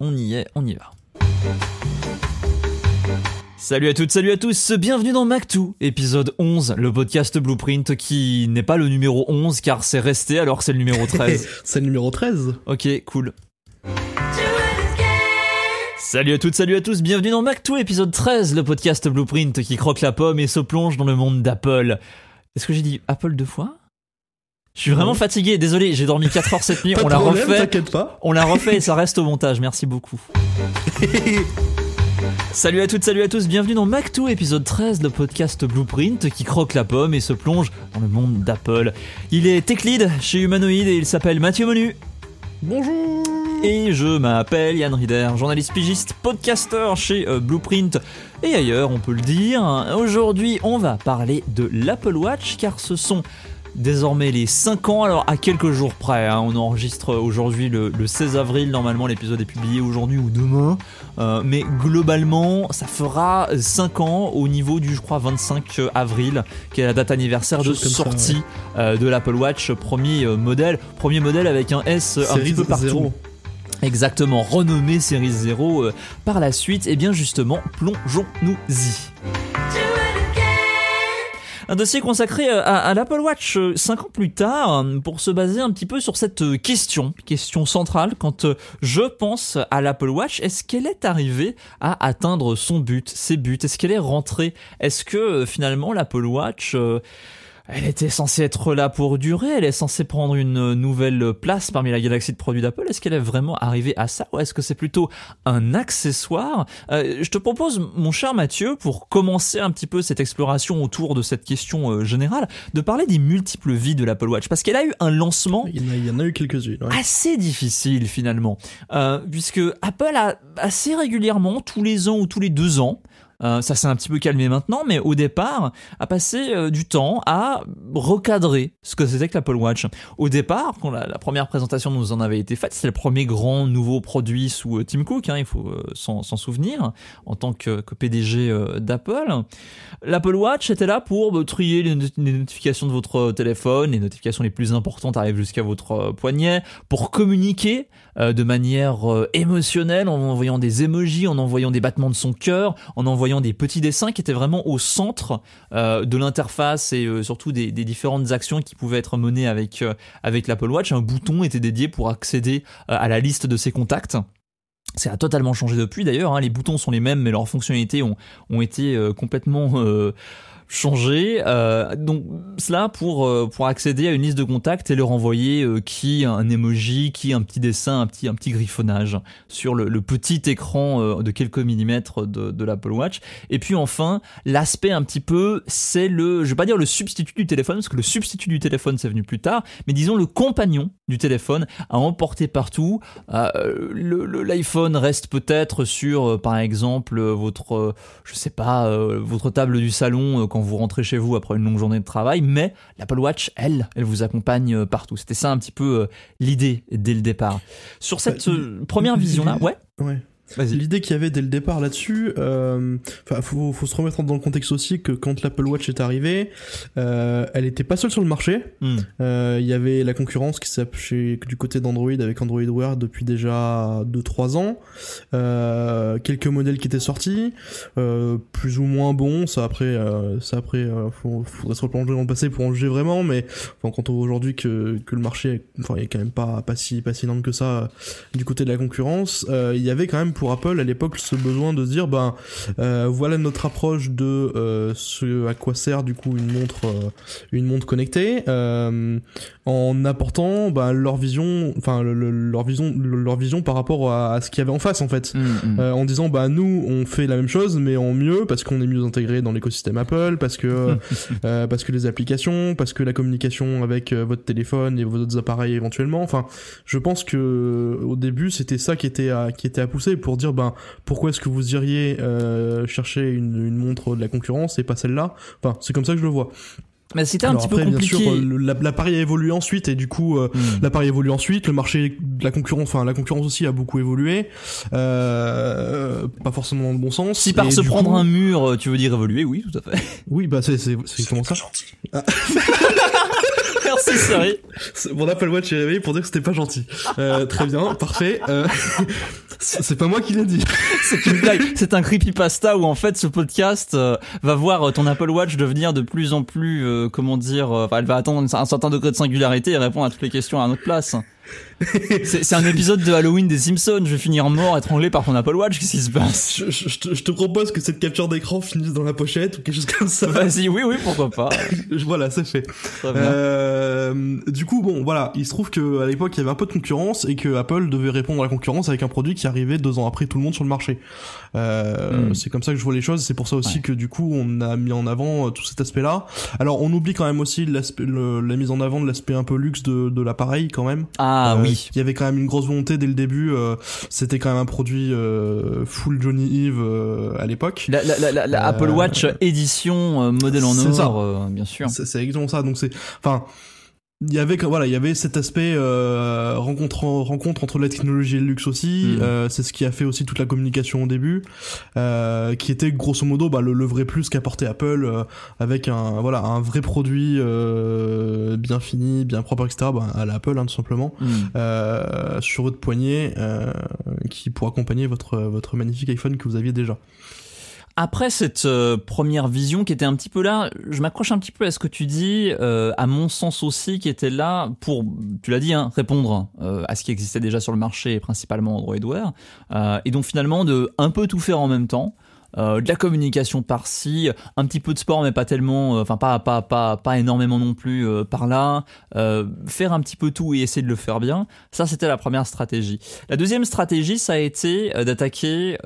On y est, on y va. Salut à toutes, salut à tous, bienvenue dans mac épisode 11, le podcast Blueprint qui n'est pas le numéro 11 car c'est resté alors c'est le numéro 13. c'est le numéro 13 Ok, cool. Salut à toutes, salut à tous, bienvenue dans mac épisode 13, le podcast Blueprint qui croque la pomme et se plonge dans le monde d'Apple. Est-ce que j'ai dit Apple deux fois je suis vraiment fatigué, désolé, j'ai dormi 4 heures cette nuit, on la refait. pas. On la refait et ça reste au montage, merci beaucoup. salut à toutes, salut à tous, bienvenue dans Mac2 épisode 13, de podcast Blueprint qui croque la pomme et se plonge dans le monde d'Apple. Il est tech chez Humanoid et il s'appelle Mathieu Monu. Bonjour Et je m'appelle Yann Rider, journaliste pigiste, podcasteur chez euh, Blueprint et ailleurs, on peut le dire. Hein, aujourd'hui, on va parler de l'Apple Watch car ce sont désormais les 5 ans, alors à quelques jours près. Hein, on enregistre aujourd'hui le, 16 avril, normalement l'épisode est publié aujourd'hui ou demain. Euh, mais globalement, ça fera 5 ans au niveau du, je crois, 25 avril, qui est la date anniversaire de sortie euh, de l'Apple Watch, premier euh, modèle. Premier modèle avec un S un petit peu partout. Exactement, renommé Series 0 par la suite. Et eh bien justement, plongeons-nous-y. Un dossier consacré euh, à, l'Apple Watch euh, cinq ans plus tard euh, pour se baser un petit peu sur cette question, question centrale quand je pense à l'Apple Watch, est-ce qu'elle est arrivée à atteindre son but, ses buts Est-ce qu'elle est rentrée Est-ce que finalement l'Apple Watch elle était censée être là pour durer, elle est censée prendre une nouvelle place parmi la galaxie de produits d'Apple. Est-ce qu'elle est vraiment arrivée à ça ou est-ce que c'est plutôt un accessoire euh, Je te propose, mon cher Mathieu, pour commencer un petit peu cette exploration autour de cette question euh, générale, de parler des multiples vies de l'Apple Watch. Parce qu'elle a eu un lancement... Il y en a, eu quelques-unes. Assez difficile finalement. Euh, puisque Apple a assez régulièrement, tous les ans ou tous les deux ans, euh, ça s'est un petit peu calmé maintenant, mais au départ, a passé euh, du temps à recadrer ce que c'était que l'Apple Watch. Au départ, quand la, première présentation nous en avait été faite, c'était le premier grand nouveau produit sous euh, Tim Cook, hein, il faut s'en souvenir, en tant que, PDG d'Apple. L'Apple Watch était là pour bah, trier les, notifications de votre téléphone, les notifications les plus importantes arrivent jusqu'à votre poignet, pour communiquer de manière émotionnelle en envoyant des emojis, en envoyant des battements de son cœur, en envoyant des petits dessins qui étaient vraiment au centre euh, de l'interface et euh, surtout des, différentes actions qui pouvaient être menées avec, euh, avec l'Apple Watch. Un bouton était dédié pour accéder à la liste de ses contacts. Ça a totalement changé depuis d'ailleurs, hein. les boutons sont les mêmes mais leurs fonctionnalités ont, ont été complètement changer. Euh, donc cela pour euh, pour accéder à une liste de contacts et leur envoyer euh, qui un emoji, qui un petit dessin, un petit un petit griffonnage sur le, petit écran euh, de quelques millimètres de, de l'Apple Watch. Et puis enfin l'aspect un petit peu, c'est le je vais pas dire le substitut du téléphone parce que le substitut du téléphone c'est venu plus tard, mais disons le compagnon du téléphone à emporter partout. L'iPhone reste peut-être sur par exemple votre je sais pas votre table du salon quand vous rentrez chez vous après une longue journée de travail, mais l'Apple Watch, elle, elle vous accompagne euh, partout. C'était ça un petit peu euh, l'idée dès le départ. Sur cette bah, euh, première vision-là, ouais. Ouais. L'idée qu'il y avait dès le départ là-dessus, euh, faut, se remettre dans le contexte aussi que quand l'Apple Watch est arrivée, euh, elle n'était pas seule sur le marché. Hmm. Euh, il y avait la concurrence qui s'appelait du côté d'Android avec Android Wear depuis déjà 2-3 ans. Euh, quelques modèles qui étaient sortis, plus ou moins bons. Ça après, ça après, faudrait se replonger dans le passé pour en juger vraiment. Mais quand on voit aujourd'hui que, le marché, enfin, il est quand même pas pas si pas que ça du côté de la concurrence. Il y avait quand même pour pour Apple à l'époque ce besoin de se dire ben euh, voilà notre approche de euh, ce à quoi sert du coup une montre euh, une montre connectée en apportant ben, leur vision enfin leur vision leur vision par rapport à, ce qu'il y avait en face en fait mm, mm. en disant ben nous on fait la même chose mais en mieux parce qu'on est mieux intégré dans l'écosystème Apple parce que parce que les applications parce que la communication avec votre téléphone et vos autres appareils éventuellement enfin je pense que au début c'était ça qui était qui était à pousser pour dire ben pourquoi est-ce que vous iriez euh, chercher une, montre de la concurrence et pas celle-là Enfin, c'est comme ça que je le vois. mais bah, c'était un petit peu compliqué. Bien sûr, l'appareil a évolué ensuite et du coup, euh, hmm. évolue ensuite. Le marché la concurrence, enfin la concurrence aussi a beaucoup évolué, euh, pas forcément dans le bon sens. Si par se prendre un mur, tu veux dire évoluer, oui, tout à fait. Oui, bah c'est ça. Gentil. Ah. C'est Mon Apple Watch est réveillé pour dire que c'était pas gentil. Euh, très bien, parfait. Euh, c'est pas moi qui l'ai dit. C'est une blague. C'est un creepypasta où en fait ce podcast euh, va voir ton Apple Watch devenir de plus en plus, comment dire, elle va attendre un certain degré de singularité et répondre à toutes les questions à notre place. C'est un épisode de Halloween des Simpsons. Je vais finir mort, étranglé par ton Apple Watch. Qu'est-ce qui se passe je, je, je, te propose que cette capture d'écran finisse dans la pochette ou quelque chose comme ça. Vas-y, oui, oui, pourquoi pas. voilà, c'est fait. Euh, du coup, bon, voilà, il se trouve que à l'époque il y avait un peu de concurrence et que Apple devait répondre à la concurrence avec un produit qui arrivait deux ans après tout le monde sur le marché. Euh, hmm. C'est comme ça que je vois les choses. C'est pour ça aussi que du coup on a mis en avant euh, tout cet aspect-là. Alors on oublie quand même aussi le, la mise en avant de l'aspect un peu luxe de, l'appareil quand même. Ah oui. il y avait quand même une grosse volonté dès le début. Euh, c'était quand même un produit euh, full Johnny Eve euh, à l'époque. La, la, la, la Apple Watch édition modèle en or, bien sûr. C'est exactement ça. Donc c'est, enfin il y avait voilà il y avait cet aspect euh, rencontre rencontre entre la technologie et le luxe aussi mm. euh, c'est ce qui a fait aussi toute la communication au début euh, qui était grosso modo bah, le, vrai plus qu'apportait Apple avec un voilà un vrai produit bien fini bien propre etc bah, à l'Apple hein, tout simplement mm. sur votre poignet qui pour accompagner votre votre magnifique iPhone que vous aviez déjà après cette euh, première vision qui était un petit peu là, je m'accroche un petit peu à ce que tu dis, euh, à mon sens aussi, qui était là pour, tu l'as dit, hein, répondre euh, à ce qui existait déjà sur le marché, principalement Android Wear, et donc finalement de un peu tout faire en même temps. Euh, de la communication par-ci, un petit peu de sport mais pas tellement, euh, enfin pas, pas, pas, énormément non plus euh, par là, faire un petit peu tout et essayer de le faire bien, ça c'était la première stratégie. La deuxième stratégie ça a été d'attaquer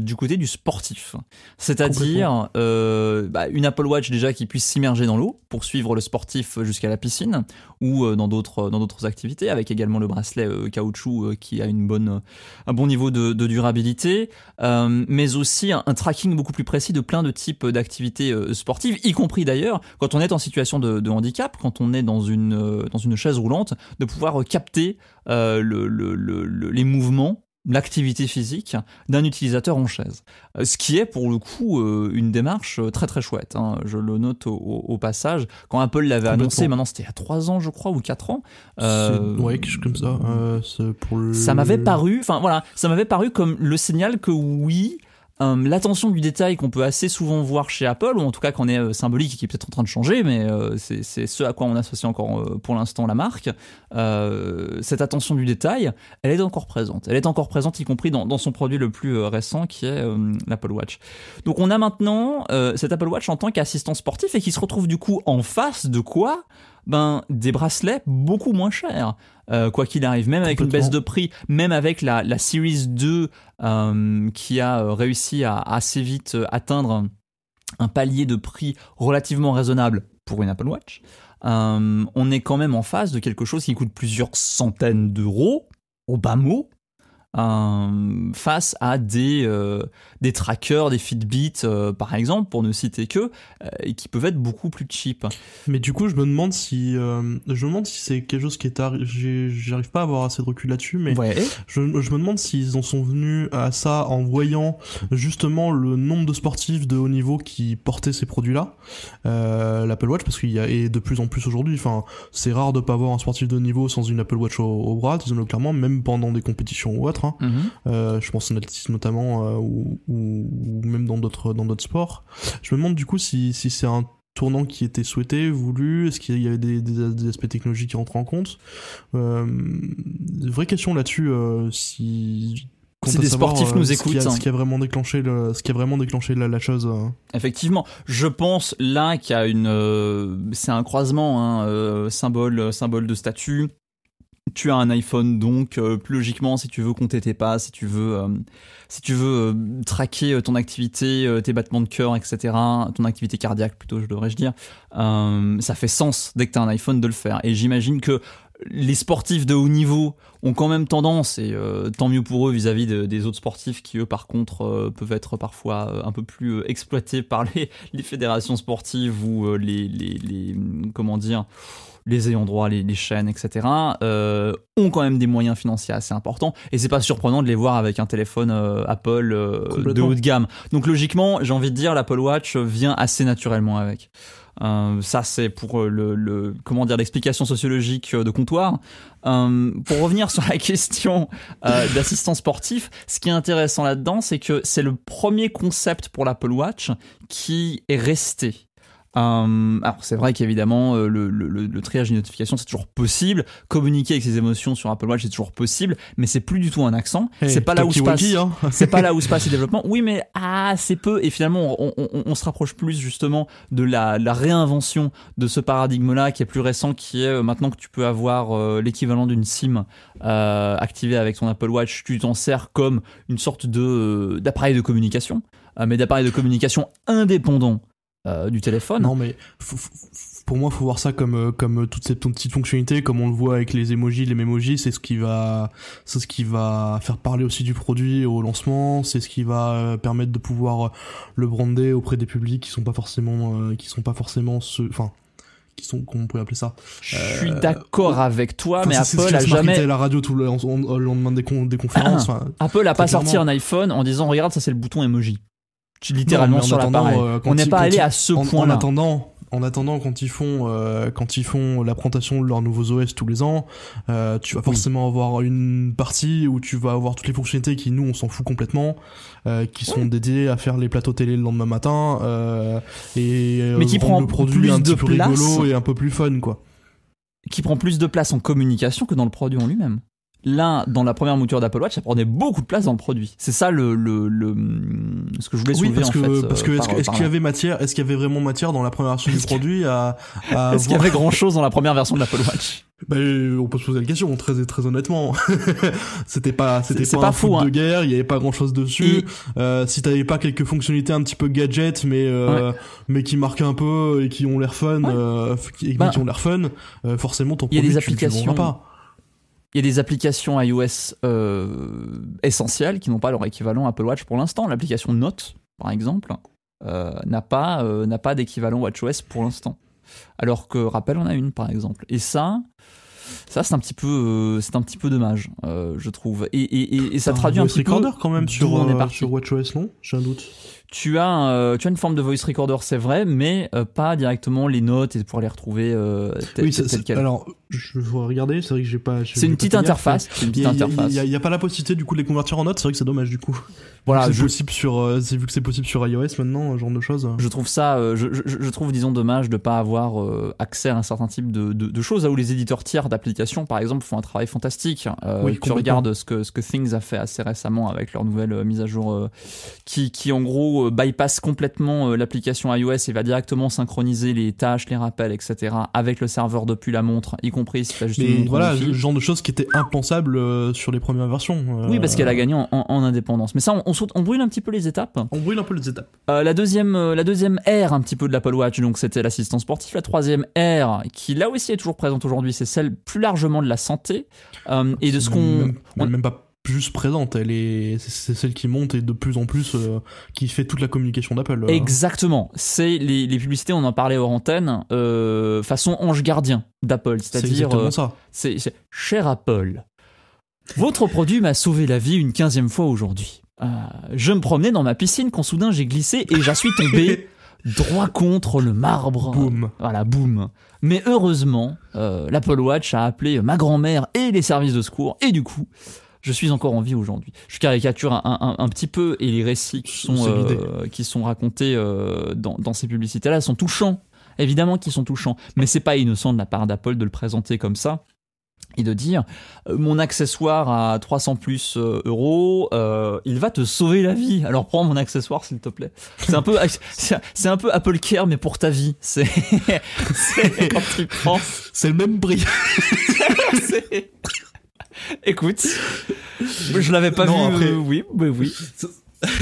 du côté du sportif, c'est-à-dire bah, une Apple Watch déjà qui puisse s'immerger dans l'eau pour suivre le sportif jusqu'à la piscine ou dans d'autres dans d'autres activités avec également le bracelet caoutchouc qui a une bonne un bon niveau de, durabilité mais aussi un, un, beaucoup plus précis de plein de types d'activités euh, sportives, y compris d'ailleurs quand on est en situation de, handicap, quand on est dans une, euh, dans une chaise roulante, de pouvoir euh, capter les mouvements l'activité physique d'un utilisateur en chaise. Ce qui est pour le coup une démarche très très chouette. Hein. Je le note au, passage. Quand Apple l'avait annoncé, maintenant c'était à 3 ans je crois ou 4 ans. ouais, comme ça. Ça m'avait paru, enfin voilà, ça m'avait paru comme le signal que oui, euh, l'attention du détail qu'on peut assez souvent voir chez Apple, ou en tout cas qu'on est euh, symbolique et qui est peut-être en train de changer, mais euh, c'est, ce à quoi on associe encore pour l'instant la marque, cette attention du détail, elle est encore présente. Elle est encore présente, y compris dans, dans son produit le plus récent qui est l'Apple Watch. Donc on a maintenant cet Apple Watch en tant qu'assistant sportif et qui se retrouve du coup en face de quoi ben, des bracelets beaucoup moins chers. Euh, quoi qu'il arrive, même avec une baisse de prix, même avec la, Series 2 euh, qui a euh, réussi à assez vite atteindre un palier de prix relativement raisonnable pour une Apple Watch, on est quand même en face de quelque chose qui coûte plusieurs centaines d'euros, au bas mot, euh, face à des, euh, des trackers, des Fitbit euh, par exemple, pour ne citer que, et qui peuvent être beaucoup plus cheap. Mais du coup, je me demande si je me demande si c'est quelque chose qui est arrivé. J'arrive pas à avoir assez de recul là-dessus, mais je, me demande s'ils en sont venus à ça en voyant justement le nombre de sportifs de haut niveau qui portaient ces produits-là, l'Apple Watch, parce qu'il y a et de plus en plus aujourd'hui. Enfin, c'est rare de pas avoir un sportif de haut niveau sans une Apple Watch au, au bras, disons-le clairement, même pendant des compétitions ou autre. Mhm. Euh, je pense en athlétisme notamment euh, ou, même dans d'autres dans d'autres sports. Je me demande du coup si, si c'est un tournant qui était souhaité, voulu, est-ce qu'il y avait des, aspects technologiques qui rentrent en compte euh, Vraie question là-dessus, si des sportifs nous écoutent. Ce qui, a, vraiment déclenché, le, ce qui a vraiment déclenché la, chose. Hein. Effectivement, je pense là qu'il y a une, c'est un croisement, hein, symbole, symbole de statut, tu as un iPhone, donc euh, plus logiquement, si tu veux compter tes pas, si tu veux, euh, si tu veux euh, traquer ton activité, tes battements de cœur, etc., ton activité cardiaque plutôt, je devrais dire, ça fait sens dès que tu as un iPhone de le faire. Et j'imagine que les sportifs de haut niveau ont quand même tendance, et tant mieux pour eux vis-à-vis des autres sportifs qui, eux, par contre, peuvent être parfois un peu plus exploités par les, les fédérations sportives ou les, les, les, comment dire, les ayants droit, les, chaînes, etc., euh, ont quand même des moyens financiers assez importants. Et c'est pas surprenant de les voir avec un téléphone euh, Apple euh, de haut de gamme. Donc logiquement, j'ai envie de dire, l'Apple Watch vient assez naturellement avec. ça, c'est pour le, comment dire l'explication sociologique de comptoir. pour revenir sur la question d'assistant sportif, ce qui est intéressant là-dedans, c'est que c'est le premier concept pour l'Apple Watch qui est resté euh, alors c'est vrai qu'évidemment euh, le, le, le, triage des notifications c'est toujours possible, communiquer avec ses émotions sur Apple Watch c'est toujours possible, mais c'est plus du tout un accent. c'est pas là où se passe, hein. c'est pas là où se passe le développements. Oui mais ah c'est peu et finalement on, se rapproche plus justement de la, réinvention de ce paradigme-là qui est plus récent, qui est euh, maintenant que tu peux avoir l'équivalent d'une SIM activée avec ton Apple Watch, tu t'en sers comme une sorte de d'appareil de communication, mais d'appareil de communication indépendant euh, du téléphone. Non, mais pour moi, faut voir ça comme euh, comme euh, toutes ces petites fonctionnalités, comme on le voit avec les emojis, les mémojis, c'est ce qui va c'est ce qui va faire parler aussi du produit au lancement, c'est ce qui va permettre de pouvoir le brander auprès des publics qui sont pas forcément qui sont pas forcément ceux, enfin qui sont comment pourrait appeler ça je suis d'accord avec toi mais Apple a jamais la radio tout le, des, des ah, conférences Apple a pas sorti un iPhone en disant regarde ça c'est le bouton emoji littéralement euh, on n'est pas allé à ce point. En attendant, en attendant, quand ils font, euh, quand ils font la présentation de leurs nouveaux OS tous les ans, euh, tu vas forcément avoir une partie où tu vas avoir toutes les fonctionnalités qui, nous, on s'en fout complètement, qui sont dédiées à faire les plateaux télé le lendemain matin et Mais qui prend le produit un peu plus rigolo et un peu plus fun, quoi. Qui prend plus de place en communication que dans le produit en lui-même là, dans la première mouture d'Apple Watch, ça prenait beaucoup de place dans le produit. C'est ça le, le, le, hum, ce que je voulais soulever oui, parce en que, fait, Parce que euh, est-ce qu'il y avait matière, est-ce qu'il y avait vraiment matière dans la première version du produit à, Est-ce qu'il y avait grand chose dans la première version de l'Apple Watch bah, on peut se poser la question très très honnêtement c'était pas c'était pas, un fou, de hein. guerre il y avait pas grand chose dessus si tu euh, si t'avais pas quelques fonctionnalités un petit peu gadget mais euh, mais qui marquent un peu et qui ont l'air fun qui, bah ont l'air fun forcément ton produit y a des applications... pas il y a des applications iOS euh, essentielles qui n'ont pas leur équivalent Apple Watch pour l'instant. L'application Note, par exemple, euh, n'a pas, euh, n'a pas d'équivalent WatchOS pour l'instant. Alors que Rappel on a une, par exemple. Et ça, ça c'est un petit peu, un petit peu dommage, je trouve. Et, ça traduit un petit peu quand même sur, sur WatchOS, non J'ai un doute tu as, euh, tu as une forme de voice recorder, c'est vrai, mais euh, pas directement les notes et pour les retrouver euh, oui, Alors, je vais regarder, c'est vrai que j'ai pas. C'est une, petite interface. Une interface. Il n'y a, pas la possibilité du coup de les convertir en notes, c'est vrai que c'est dommage du coup. Voilà, je... possible sur, vu que c'est possible sur iOS maintenant, genre de choses. Je trouve ça, je, trouve disons dommage de pas avoir accès à un certain type de, de, choses, à où les éditeurs tiers d'applications par exemple font un travail fantastique. tu regardes ce que, ce que Things a fait assez récemment avec leur nouvelle mise à jour qui, qui en gros euh, bypass complètement euh, l'application iOS et va directement synchroniser les tâches, les rappels, etc. avec le serveur depuis la montre, y compris si as juste une montre Voilà, le genre de choses qui était impensable euh, sur les premières versions. Oui, parce qu'elle a gagné en, indépendance. Mais ça, on, saute, on, brûle un petit peu les étapes. On brûle un peu les étapes. la deuxième, la deuxième R un petit peu de l'Apple Watch, donc c'était l'assistance sportive La troisième R, qui là aussi est toujours présente aujourd'hui, c'est celle plus largement de la santé et de ce qu'on même pas juste présente, elle est, c'est celle qui monte et de plus en plus euh, qui fait toute la communication d'Apple. Euh. Exactement. C'est les, publicités, on en parlait hors antenne, euh, façon ange gardien d'Apple, c'est-à-dire. C'est cher Apple. Votre produit m'a sauvé la vie une quinzième fois aujourd'hui. je me promenais dans ma piscine quand soudain j'ai glissé et j'en suis tombé droit contre le marbre. Boum. Voilà, boum. Mais heureusement, l'Apple Watch a appelé ma grand-mère et les services de secours et du coup, je suis encore en vie aujourd'hui. Je caricature un, petit peu et les récits qui sont, euh, qui sont racontés euh, dans, dans, ces publicités-là sont touchants. Évidemment qu'ils sont touchants, mais c'est pas innocent de la part d'Apple de le présenter comme ça et de dire euh, mon accessoire à 300 plus euros, il va te sauver la vie. Alors prends mon accessoire s'il te plaît. C'est un peu c'est un peu Apple Care mais pour ta vie. C'est c'est le même prix. Écoute, je l'avais pas vu. Euh, oui, oui.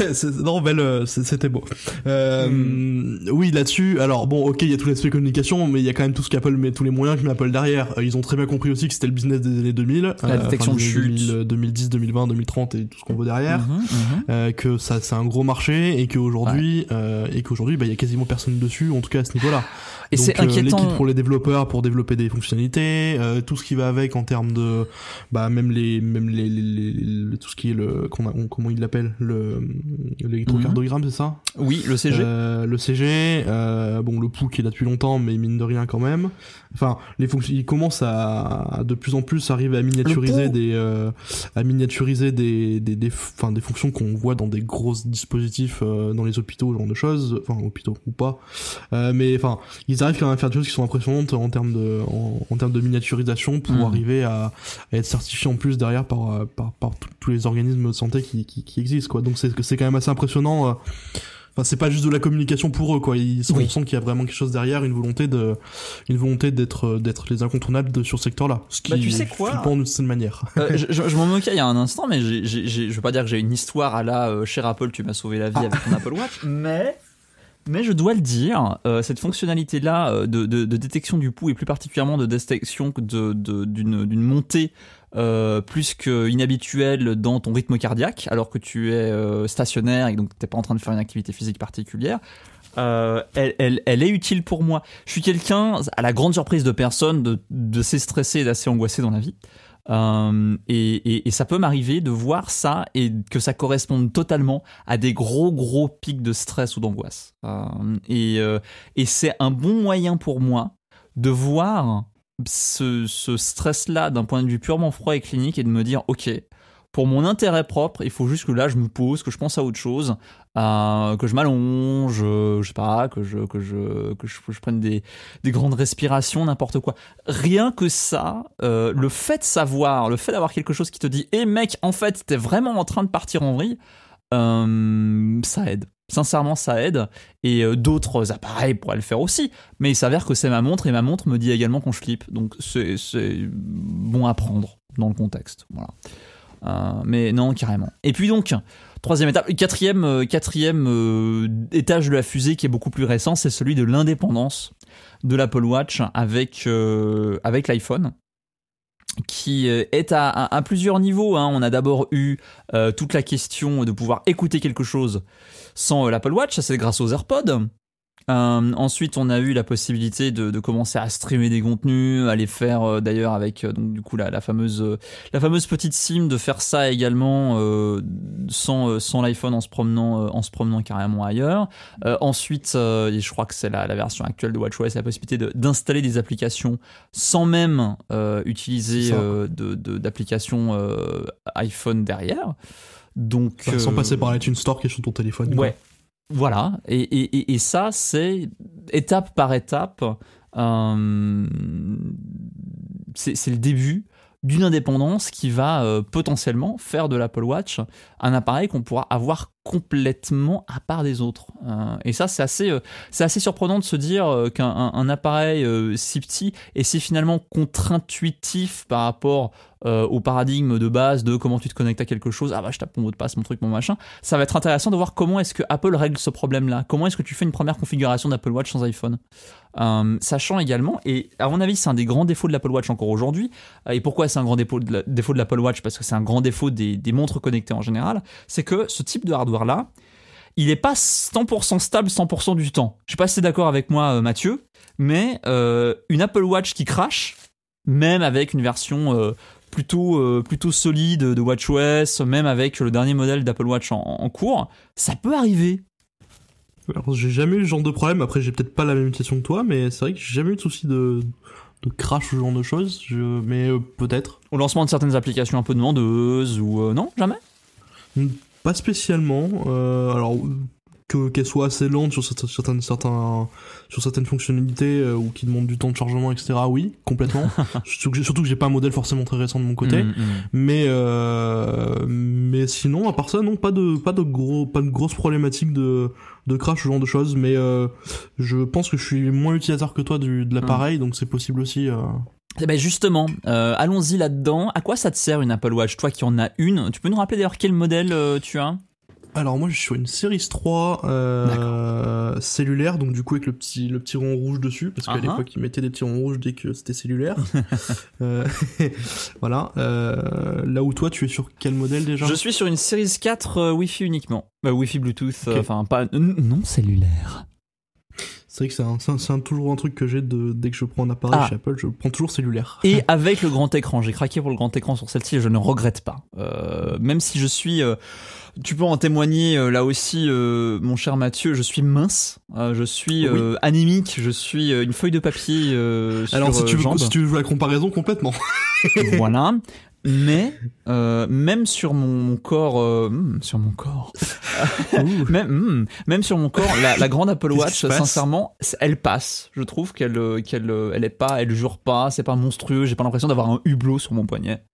non, belle, c'était beau. Euh, hmm. Oui, là-dessus. Alors bon, ok, il y a tous tout l'aspect communication, mais il y a quand même tout ce qu'Apple met, tous les moyens que met Apple derrière. Euh, ils ont très bien compris aussi que c'était le business des années 2000, la chute, 2010, 2020, 2030 et tout ce qu'on veut derrière. Mhm, mhm. que ça, c'est un gros marché et qu'aujourd'hui, et qu'aujourd'hui, bah, il y a quasiment personne dessus, en tout cas à ce niveau-là. Et c'est euh, inquiétant. L'équipe pour les développeurs pour développer des fonctionnalités, euh, tout ce qui va avec en termes de, bah même les, même les, tout ce qui est le, comment il l'appelle, le l'électrocardiogramme, c'est ça Oui, le CG. Euh, le CG, bon le pou qui est là depuis longtemps, mais mine de rien quand même enfin les fonctions ils commencent à, de plus en plus arriver à miniaturiser des euh, à miniaturiser des des des, enfin, des fonctions qu'on voit dans des gros dispositifs euh, dans les hôpitaux genre de choses enfin hôpitaux ou pas euh, mais enfin ils arrivent quand même à faire des choses qui sont impressionnantes en termes de en, termes de miniaturisation pour hmm. arriver à, à, être certifié en plus derrière par par, par tous les organismes de santé qui qui, qui existent quoi donc c'est c'est quand même assez impressionnant Enfin, c'est pas juste de la communication pour eux, quoi. Ils oui. sentent qu'il y a vraiment quelque chose derrière, une volonté de, une volonté d'être, euh, d'être les incontournables de, sur ce secteur-là. Ce qui bah, tu sais quoi d'une manière. Euh, je, m'en moquais il y a un instant, mais je veux pas dire que j'ai une histoire à la chez euh, cher Apple, tu m'as sauvé la vie ah. avec ton Apple Watch, mais. Mais je dois le dire, cette fonctionnalité-là de, détection du pouls et plus particulièrement de détection de, d'une, d'une montée euh, plus que inhabituel dans ton rythme cardiaque, alors que tu es euh, stationnaire et donc t'es pas en train de faire une activité physique particulière. Euh, elle, est utile pour moi. Je suis quelqu'un, à la grande surprise de personne, de, de stressé et d'assez angoissé dans la vie. et, ça peut m'arriver de voir ça et que ça corresponde totalement à des gros gros pics de stress ou d'angoisse. et c'est un bon moyen pour moi de voir ce, stress-là d'un point de vue purement froid et clinique et de me dire, ok, pour mon intérêt propre, il faut juste que là, je me pose, que je pense à autre chose, que je m'allonge, euh, je, sais pas, que je, que je, que je, prenne des, des, grandes respirations, n'importe quoi. Rien que ça, euh, le fait de savoir, le fait d'avoir quelque chose qui te dit, hé mec, en fait, t'es vraiment en train de partir en vrille, euh, ça aide. Sincèrement, ça aide. Et euh, d'autres appareils pourraient le faire aussi. Mais il s'avère que c'est ma montre et ma montre me dit également qu'on je flippe. Donc c'est bon à prendre dans le contexte. Voilà. Euh, mais non, carrément. Et puis donc, troisième étape, quatrième, euh, étage de la fusée qui est beaucoup plus récent, c'est celui de l'indépendance de l'Apple Watch avec, avec l'iPhone qui euh, est à, plusieurs niveaux. Hein. On a d'abord eu euh, toute la question de pouvoir écouter quelque chose sans euh, l'Apple Watch, c'est grâce aux AirPods. Euh, ensuite, on a eu la possibilité de, commencer à streamer des contenus, à les faire euh, d'ailleurs avec euh, donc du coup la, fameuse la fameuse petite sim de faire ça également sans, sans l'iPhone en se promenant en se promenant carrément ailleurs. ensuite, et je crois que c'est la, version actuelle de WatchOS, la possibilité d'installer des applications sans même utiliser d'applications iPhone derrière. Donc, bah, sans passer par l'iTunes Store qui est sur ton téléphone. Ouais, voilà, et, ça, c'est étape par étape, euh, c'est le début d'une indépendance qui va euh, potentiellement faire de l'Apple Watch un appareil qu'on pourra avoir complètement à part des autres. Euh, et ça, c'est assez, euh, assez surprenant de se dire euh, qu'un appareil si petit et si finalement contre-intuitif par rapport au paradigme de base de comment tu te connectes à quelque chose. Ah bah je tape mon mot de passe, mon truc, mon machin. Ça va être intéressant de voir comment est-ce que Apple règle ce problème-là. Comment est-ce que tu fais une première configuration d'Apple Watch sans iPhone. sachant également, et à mon avis c'est un des grands défauts de l'Apple Watch encore aujourd'hui, et pourquoi c'est un grand défaut de l'Apple Watch Parce que c'est un grand défaut des, des montres connectées en général, c'est que ce type de hardware là il n'est pas 100% stable 100% du temps. Je sais pas si d'accord avec moi, euh, Mathieu, mais euh, une Apple Watch qui crache, même avec une version euh, plutôt, plutôt solide de WatchOS, même avec le dernier modèle d'Apple Watch en, cours, ça peut arriver. j'ai jamais eu le genre de problème. Après, j'ai peut-être pas la même situation que toi, mais c'est vrai que j'ai jamais eu de souci de, de crash ou ce genre de choses, mais peut-être. Au lancement de certaines applications un peu demandeuses ou non, jamais hmm, pas spécialement. Euh, alors que qu'elle soit assez lente sur certaines, certains, sur certaines fonctionnalités euh, ou qui demande du temps de chargement, etc. Oui, complètement. surtout que, j'ai pas un modèle forcément très récent de mon côté. Mm, mm. Mais euh, mais sinon, à part ça, non, pas de pas de gros pas de grosses problématiques de de crash ce genre de choses. Mais je pense que je suis moins utilisateur que toi du, de l'appareil, mm. donc c'est possible aussi. Eh ben justement, euh, allons-y là-dedans. À quoi ça te sert une Apple Watch Toi qui en as une, tu peux nous rappeler d'ailleurs quel modèle euh, tu as alors moi je suis sur une Series 3 euh, cellulaire, donc du coup avec le petit le petit rond rouge dessus, parce qu'à l'époque ils mettaient des petits ronds rouges dès que c'était cellulaire. voilà. là où toi tu es sur quel modèle déjà Je suis sur une Series 4 Wi-Fi uniquement, Wi-Fi Bluetooth, enfin pas non cellulaire. C'est vrai que c'est toujours un truc que j'ai dès que je prends un appareil ah. chez Apple, je prends toujours cellulaire. Et avec le grand écran, j'ai craqué pour le grand écran sur celle-ci et je ne regrette pas. Euh, même si je suis, euh, tu peux en témoigner euh, là aussi, euh, mon cher Mathieu, je suis mince, je suis anémique, je suis une feuille de papier. Alors sur, si, tu si tu veux la comparaison complètement. voilà, mais euh, même sur mon corps, euh, hmm, sur mon corps, même, hmm, même sur mon corps, la, grande Apple Watch, sincèrement, elle passe. Je trouve qu'elle, euh, qu'elle, elle est pas, elle jure pas, c'est pas monstrueux. J'ai pas l'impression d'avoir un hublot sur mon poignet.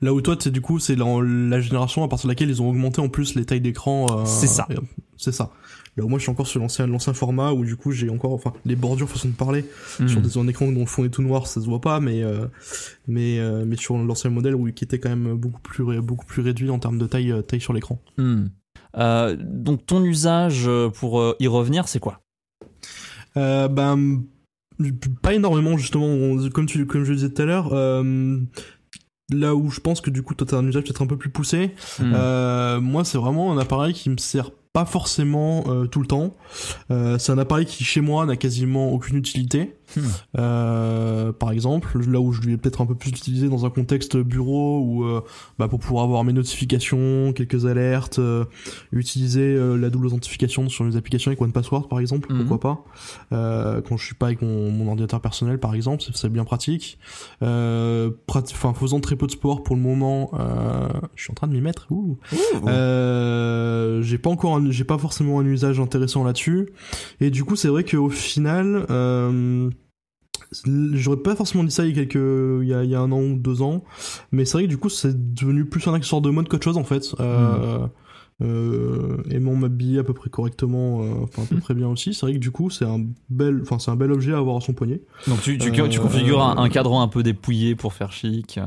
Là où toi, du coup, c'est la, la, génération à partir de laquelle ils ont augmenté en plus les tailles d'écran. c'est ça. C'est ça. Bah, moi je suis encore sur l'ancien, l'ancien format où, du coup, j'ai encore, enfin, les bordures façon de parler. Hmm. Sur des, écrans dont le fond est tout noir, ça se voit pas, mais, euh, mais, euh, mais sur l'ancien modèle où, qui était quand même beaucoup plus, beaucoup plus réduit en termes de taille, euh, taille sur l'écran. Hmm. donc, ton usage pour y revenir, c'est quoi? ben, pas énormément, justement. comme tu, comme je le disais tout à l'heure, là où je pense que du coup toi t'as un usage peut-être un peu plus poussé hmm. moi c'est vraiment un appareil qui me sert pas forcément euh, tout le temps. Euh, c'est un appareil qui chez moi n'a quasiment aucune utilité. Hmm. Euh, par exemple, là où je l'ai peut-être un peu plus utilisé dans un contexte bureau ou euh, bah, pour pouvoir avoir mes notifications, quelques alertes, euh, utiliser euh, la double authentification sur mes applications avec OnePassword par exemple, hmm. pourquoi pas. quand je suis pas avec mon, ordinateur personnel par exemple, c'est bien pratique. Enfin, faisant très peu de sport pour le moment, je suis en train de m'y mettre. Ouh. j'ai pas encore, j'ai pas forcément un usage intéressant là-dessus. Et du coup, c'est vrai qu'au final. Euh, j'aurais pas forcément dit ça il y a quelques il y a, un an ou deux ans mais c'est vrai que du coup c'est devenu plus un accessoire de mode qu'autre chose en fait euh, hmm. euh, et mon euh, à peu près correctement euh, enfin à peu hmm. près bien aussi c'est vrai que du coup c'est un bel enfin c'est un bel objet à avoir à son poignet donc tu configures un, cadran un peu dépouillé pour faire chic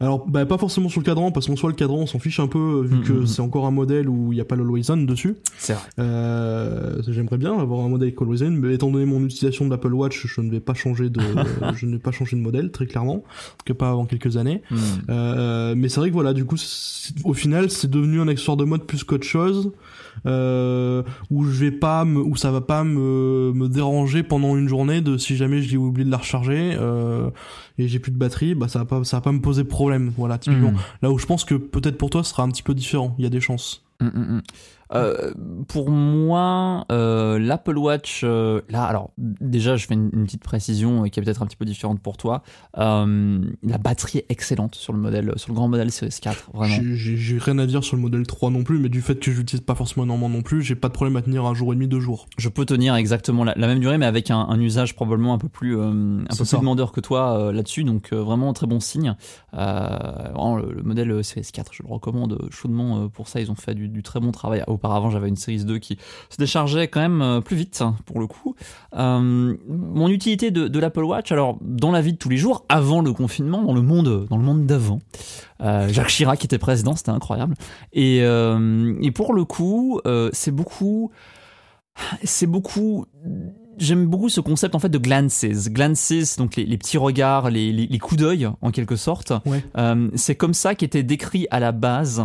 alors, bah, pas forcément sur le cadran, parce qu'en soit le cadran, on s'en fiche un peu, euh, vu mm, que mm, mm. c'est encore un modèle où il n'y a pas l'Always On dessus. C'est vrai. Euh, j'aimerais bien avoir un modèle avec Always mais étant donné mon utilisation de l'Apple Watch, je ne vais pas changer de, je ne vais pas changer de modèle, très clairement. que pas avant quelques années. Euh, mais c'est vrai que voilà, du coup, au final, c'est devenu un accessoire de mode plus qu'autre chose euh, où je vais pas me, où ça va pas me, me déranger pendant une journée de si jamais j'ai oublié de la recharger euh, et j'ai plus de batterie, bah ça va pas ça va pas me poser problème. Voilà, typiquement. Hmm. Là où je pense que peut-être pour toi ce sera un petit peu différent, il y a des chances. Hum, hum, hum. Euh, pour moi, euh, l'Apple Watch, euh, là, alors déjà, je fais une, petite précision qui est peut-être un petit peu différente pour toi. la batterie est excellente sur le modèle, sur le grand modèle CS 4, vraiment. J'ai rien à dire sur le modèle 3 non plus, mais du fait que je l'utilise pas forcément énormément non plus, j'ai pas de problème à tenir un jour et demi, deux jours. Je peux tenir exactement la, même durée, mais avec un, usage probablement un peu plus, un peu plus demandeur que toi là-dessus, donc vraiment un très bon signe. le, modèle CS 4, je le recommande chaudement pour ça. Ils ont fait du, du très bon travail. Auparavant, j'avais une série 2 qui se déchargeait quand même euh, plus vite, hein, pour le coup. Euh, mon utilité de, l'Apple Watch, alors, dans la vie de tous les jours, avant le confinement, dans le monde, dans le monde d'avant, euh, Jacques Chirac était président, c'était incroyable. Et, pour le coup, c'est beaucoup. C'est beaucoup j'aime beaucoup ce concept en fait de glances. Glances, donc les, petits regards, les, coups d'œil en quelque sorte. c'est comme ça qu'était décrit à la base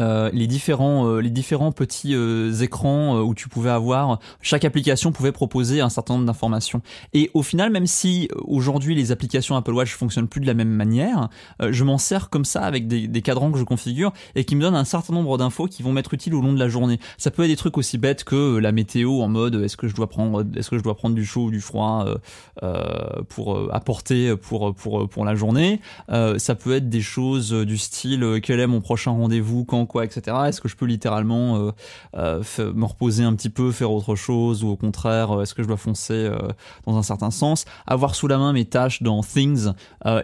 euh, les différents euh, les différents petits euh, écrans où tu pouvais avoir chaque application pouvait proposer un certain nombre d'informations et au final même si aujourd'hui les applications Apple Watch fonctionnent plus de la même manière je m'en sers comme ça avec des, cadrans que je configure et qui me donnent un certain nombre d'infos qui vont m'être utiles au long de la journée ça peut être des trucs aussi bêtes que la météo en mode est-ce que je dois prendre est-ce que je dois prendre du chaud ou du froid pour apporter pour pour pour la journée ça peut être des choses du style quel est mon prochain rendez-vous quoi, etc. Est-ce que je peux littéralement euh, euh, me reposer un petit peu, faire autre chose, ou au contraire, euh, est-ce que je dois foncer dans un certain sens Avoir sous la main mes tâches dans Things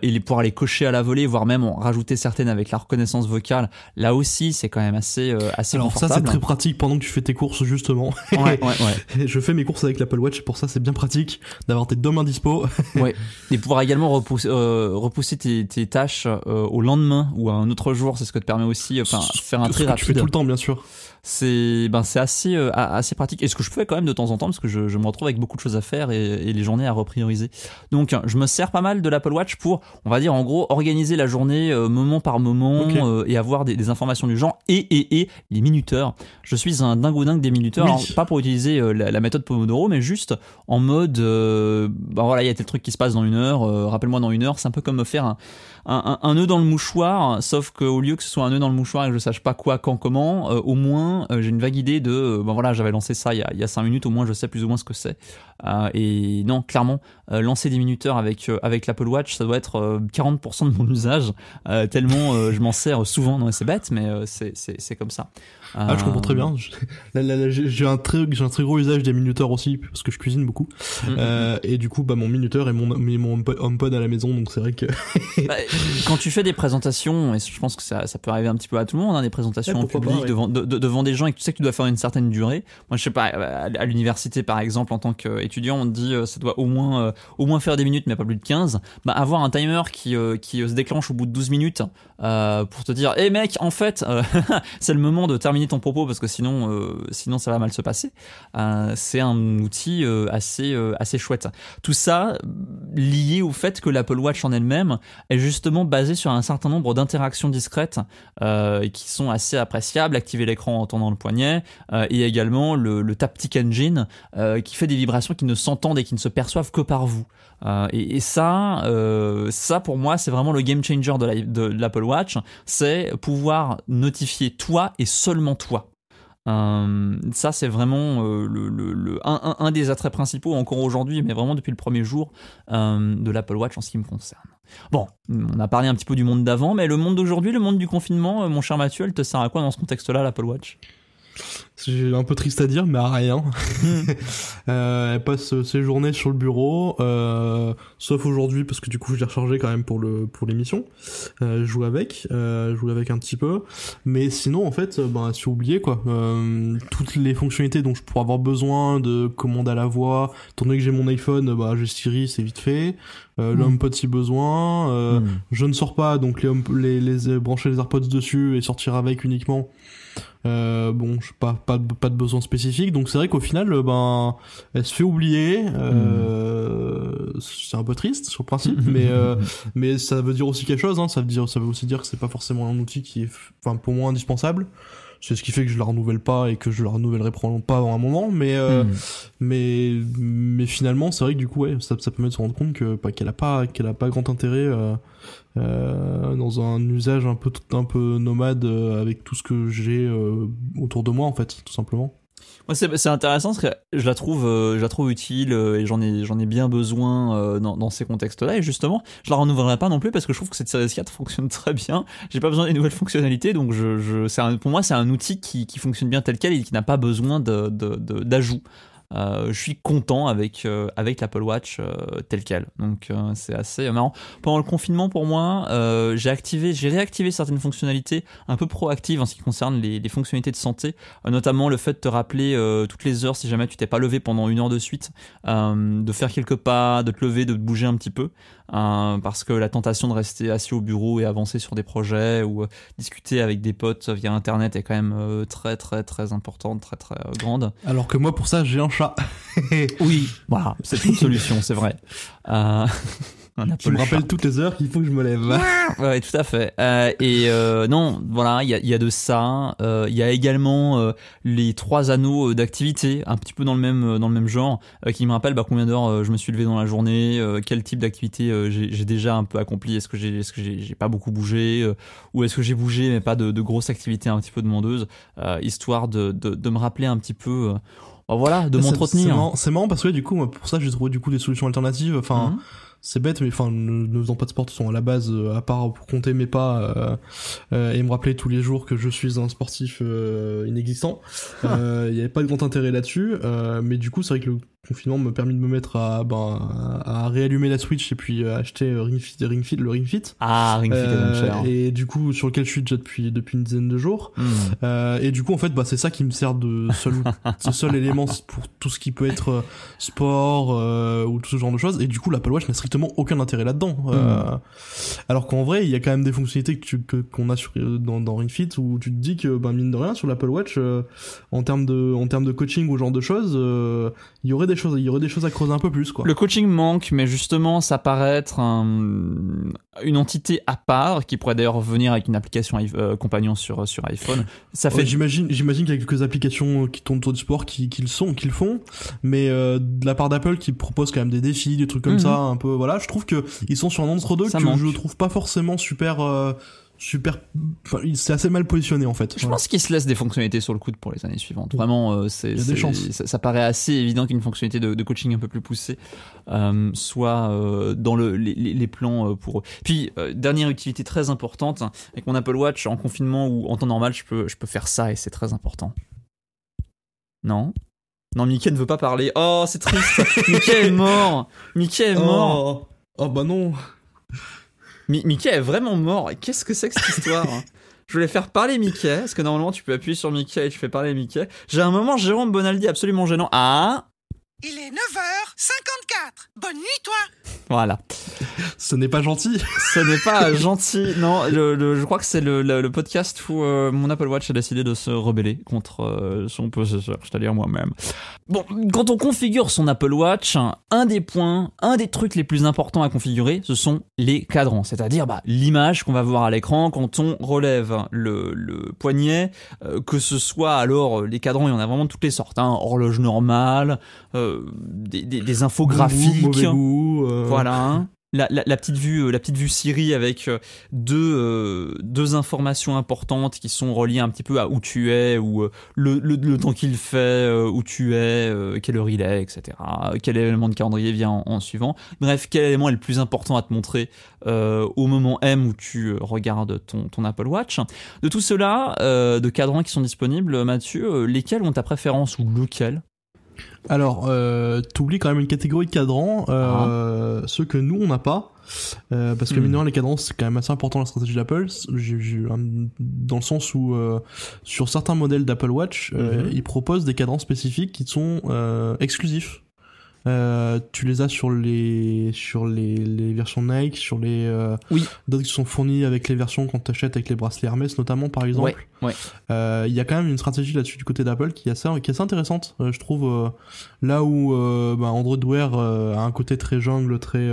et les, pouvoir les cocher à la volée, voire même en rajouter certaines avec la reconnaissance vocale, là aussi, c'est quand même assez, assez Alors ça, c'est très pratique pendant que tu fais tes courses, justement. ouais, ouais. je fais mes courses avec l'Apple Watch, pour ça, c'est bien pratique d'avoir tes deux mains dispo. ouais. Et pouvoir également repousser, repousser tes, tes tâches au lendemain ou à un autre jour, c'est ce que te permet aussi. Enfin, faire un truc très fais tout le temps, bien sûr c'est ben, assez, euh, assez pratique. Et ce que je fais quand même de temps en temps, parce que je, me retrouve avec beaucoup de choses à faire et, les journées à reprioriser. Donc je me sers pas mal de l'Apple Watch pour, on va dire en gros, organiser la journée euh, moment par moment euh, et avoir des, informations du genre. Et, et, et les minuteurs. Je suis un dingo dingue des minuteurs, pas pour utiliser la, méthode Pomodoro, mais juste en mode, ben voilà, il y a tel truc qui se passe dans une heure, rappelle-moi dans une heure, c'est un peu comme me faire un, nœud dans le mouchoir, sauf qu'au lieu que ce soit un nœud dans le mouchoir et que je sache pas quoi, quand, comment, au moins euh, j'ai une vague idée de, euh, ben voilà, j'avais lancé ça il y, a, 5 minutes, au moins je sais plus ou moins ce que c'est. Euh, et non, clairement, lancer des minuteurs avec, avec l'Apple Watch, ça doit être 40% de mon usage, tellement je m'en sers souvent. Non, c'est bête, mais c'est comme ça. Ah, je comprends très bien. J'ai un, très, un très gros usage des minuteurs aussi, parce que je cuisine beaucoup. Mm-hmm. et du coup, bah, mon minuteur et mon, mon HomePod à la maison, donc c'est vrai que. Bah, quand tu fais des présentations, et je pense que ça, ça, peut arriver un petit peu à tout le monde, hein, des présentations eh, en public, devant des gens et que tu sais que tu dois faire une certaine durée. Moi, je sais pas, à l'université, par exemple, en tant qu'étudiant, on te dit euh, ça doit au moins, euh, au moins faire des minutes, mais pas plus de 15. Bah, avoir un timer qui, euh, se déclenche au bout de 12 minutes pour te dire, hé mec, en fait, c'est le moment de terminer ton propos parce que sinon, sinon ça va mal se passer. c'est un outil assez, assez chouette. Tout ça lié au fait que l'Apple Watch en elle-même est justement basé sur un certain nombre d'interactions discrètes qui sont assez appréciables. Activer l'écran en tendant le poignet, euh, et également le, le Taptic Engine euh, qui fait des vibrations qui ne s'entendent et qui ne se perçoivent que par vous. Euh, et, ça, ça pour moi, c'est vraiment le game changer de l'Apple Watch, c'est pouvoir notifier toi et seulement toi. Euh, ça, c'est vraiment euh, un, des attraits principaux encore aujourd'hui, mais vraiment depuis le premier jour euh, de l'Apple Watch en ce qui me concerne. Bon, on a parlé un petit peu du monde d'avant, mais le monde d'aujourd'hui, le monde du confinement, mon cher Mathieu, elle te sert à quoi dans ce contexte-là, l'Apple Watch c'est un peu triste à dire, mais à rien. Euh, elle passe ses journées sur le bureau, euh, sauf aujourd'hui parce que du coup je l'ai rechargé quand même pour le pour l'émission. Euh, je joue avec, je joue avec un petit peu, mais sinon en fait, ben bah, c'est oublié quoi. toutes les fonctionnalités dont je pourrais avoir besoin de commande à la voix, étant donné que j'ai mon iPhone, bah j'ai Siri, c'est vite fait euh, l'homme hmm. pote si besoin. Euh, hmm. Je ne sors pas, donc les, les, brancher les AirPods dessus et sortir avec uniquement. Euh, bon, pas, pas, pas de besoin spécifique. Donc c'est vrai qu'au final, euh, ben, elle se fait oublier. Euh, hmm. C'est un peu triste sur le principe, mais mais ça veut dire aussi quelque chose. Hein. Ça veut dire, ça veut aussi dire que c'est pas forcément un outil qui est, enfin, pour moi indispensable. C'est ce qui fait que je la renouvelle pas et que je la renouvellerai probablement pas avant un moment, mais, euh, hmm. mais, mais finalement, c'est vrai que du coup, ouais, ça, ça permet de se rendre compte que, bah, qu'elle a pas, qu'elle a pas grand intérêt, euh, euh, dans un usage un peu, un peu nomade avec tout ce que j'ai autour de moi, en fait, tout simplement c'est intéressant, parce que je la trouve, euh, la trouve utile euh, et j'en ai, j'en ai bien besoin euh, dans, ces contextes-là. Et justement, je la renouvelerai pas non plus parce que je trouve que cette série 4 fonctionne très bien. J'ai pas besoin des nouvelles fonctionnalités, donc je, pour moi, c'est un outil qui, fonctionne bien tel quel et qui n'a pas besoin d'ajout. Euh, je suis content avec, euh, avec l'Apple Watch euh, tel quel. Donc c'est assez marrant. Pendant le confinement, pour moi, j'ai activé, j'ai réactivé certaines fonctionnalités un peu proactives en ce qui concerne les, les fonctionnalités de santé, notamment le fait de te rappeler toutes les heures si jamais tu t'es pas levé pendant une heure de suite, de faire quelques pas, de te lever, de bouger un petit peu. Hein, parce que la tentation de rester assis au bureau et avancer sur des projets ou euh, discuter avec des potes via Internet est quand même euh, très très très importante, très très euh, grande. Alors que moi pour ça j'ai un chat. oui, voilà, c'est une solution, c'est vrai. Tu me rappelles toutes les heures qu'il faut que je me lève. ouais, tout à fait. Euh, et euh, non, voilà, il y, y a, de ça. Euh, il y a également euh, les trois anneaux euh, d'activité, un petit peu dans le même, dans le même genre, qui me rappellent bah, combien d'heures je me suis levé dans la journée, quel type d'activité j'ai déjà un peu accompli, est-ce que j'ai est j'ai pas beaucoup bougé, ou est-ce que j'ai bougé mais pas de, de grosses activités un petit peu demandeuses, histoire de, de, de, me rappeler un petit peu bah, voilà, de m'entretenir. C'est marrant, parce que du coup, moi, pour ça, j'ai trouvé du coup des solutions alternatives. Enfin, mmh c'est bête, mais enfin, ne, faisant pas de sport, sont à la base, euh, à part pour compter mes pas euh, euh, et me rappeler tous les jours que je suis un sportif inexistant, il n'y avait pas de grand intérêt là-dessus. mais du coup, c'est vrai que confinement me permis de me mettre à, ben, à, réallumer la Switch et puis euh, acheter euh, Ring Fit, Ring Fit, le Ring Fit. Ah, Ring Fit euh, Et du coup, sur lequel je suis déjà depuis, depuis une dizaine de jours. Hmm. et du coup, en fait, bah, c'est ça qui me sert de seul, seul élément pour tout ce qui peut être sport ou tout ce genre de choses. Et du coup, l'Apple Watch n'a strictement aucun intérêt là-dedans. Hmm. alors qu'en vrai, il y a quand même des fonctionnalités que qu'on a sur, dans, dans Ring Fit où tu te dis que, ben, mine de rien, sur l'Apple Watch, en termes de, en termes de coaching ou genre de choses, il y aurait il y aurait des choses à creuser un peu plus, quoi. Le coaching manque, mais justement, ça paraît être une entité à part qui pourrait d'ailleurs venir avec une application euh, compagnon sur euh, sur iPhone. Ça fait. j'imagine, j'imagine qu'il y a quelques applications qui tournent autour du sport qui, qui le sont, qui le font, mais euh, de la part d'Apple qui propose quand même des défis, des trucs comme mhm. ça, un peu. Voilà, je trouve que ils sont sur un entre deux que je trouve pas forcément super super. Enfin, c'est assez mal positionné en fait. Je pense qu'il se laisse des fonctionnalités sur le coude pour les années suivantes. Vraiment, euh, c'est, ça, paraît assez évident qu'une fonctionnalité de, coaching un peu plus poussée euh, soit euh, dans le, les, plans pour eux. Puis, dernière utilité très importante, hein, avec mon Apple Watch en confinement ou en temps normal, je peux, je peux faire ça et c'est très important. Non Non, Mickey ne veut pas parler. Oh, c'est triste Mickey est mort Mickey est mort oh, oh bah non Mickey est vraiment mort. Qu'est-ce que c'est que cette histoire hein Je voulais faire parler Mickey, parce que normalement tu peux appuyer sur Mickey et tu fais parler Mickey. J'ai un moment Jérôme Bonaldi absolument gênant. Ah il est 9h54. Bonne nuit, toi. Voilà. Ce n'est pas gentil. Ce n'est pas gentil. Non, je crois que c'est le, podcast où euh, mon Apple Watch a décidé de se rebeller contre euh, son possesseur, c'est-à-dire moi-même. Bon, quand on configure son Apple Watch, un des points, un des trucs les plus importants à configurer, ce sont les cadrans, c'est-à-dire bah, l'image qu'on va voir à l'écran quand on relève le, poignet, euh, que ce soit alors les cadrans, il y en a vraiment toutes les sortes, hein. horloge normale des, des, infographiques. Euh. voilà. La, petite vue, euh, la petite vue Siri avec euh, deux, deux informations importantes qui sont reliées un petit peu à où tu es, ou le, temps qu'il fait, où tu es, quelle heure il est, etc. Quel élément de calendrier vient en, suivant. Bref, quel élément est le plus important à te montrer au moment M où tu regardes ton, ton Apple Watch. De tout cela, de cadrans qui sont disponibles, Mathieu, lesquels ont ta préférence ou lequel alors, euh, t'oublies quand même une catégorie de cadrans, euh, ah. ceux que nous on n'a pas. Euh, parce que hmm. mineur les cadrans c'est quand même assez important la stratégie d'Apple dans le sens où euh, sur certains modèles d'Apple Watch euh, hmm. ils proposent des cadrans spécifiques qui sont exclusifs euh, tu les as sur les sur les, les versions Nike, sur les euh, oui. d'autres qui sont fournis avec les versions qu'on t'achète avec les bracelets Hermès notamment par exemple. Il ouais, ouais. Euh, y a quand même une stratégie là-dessus du côté d'Apple qui est assez qui est intéressante, je trouve. là où bah, Android Wear a un côté très jungle, très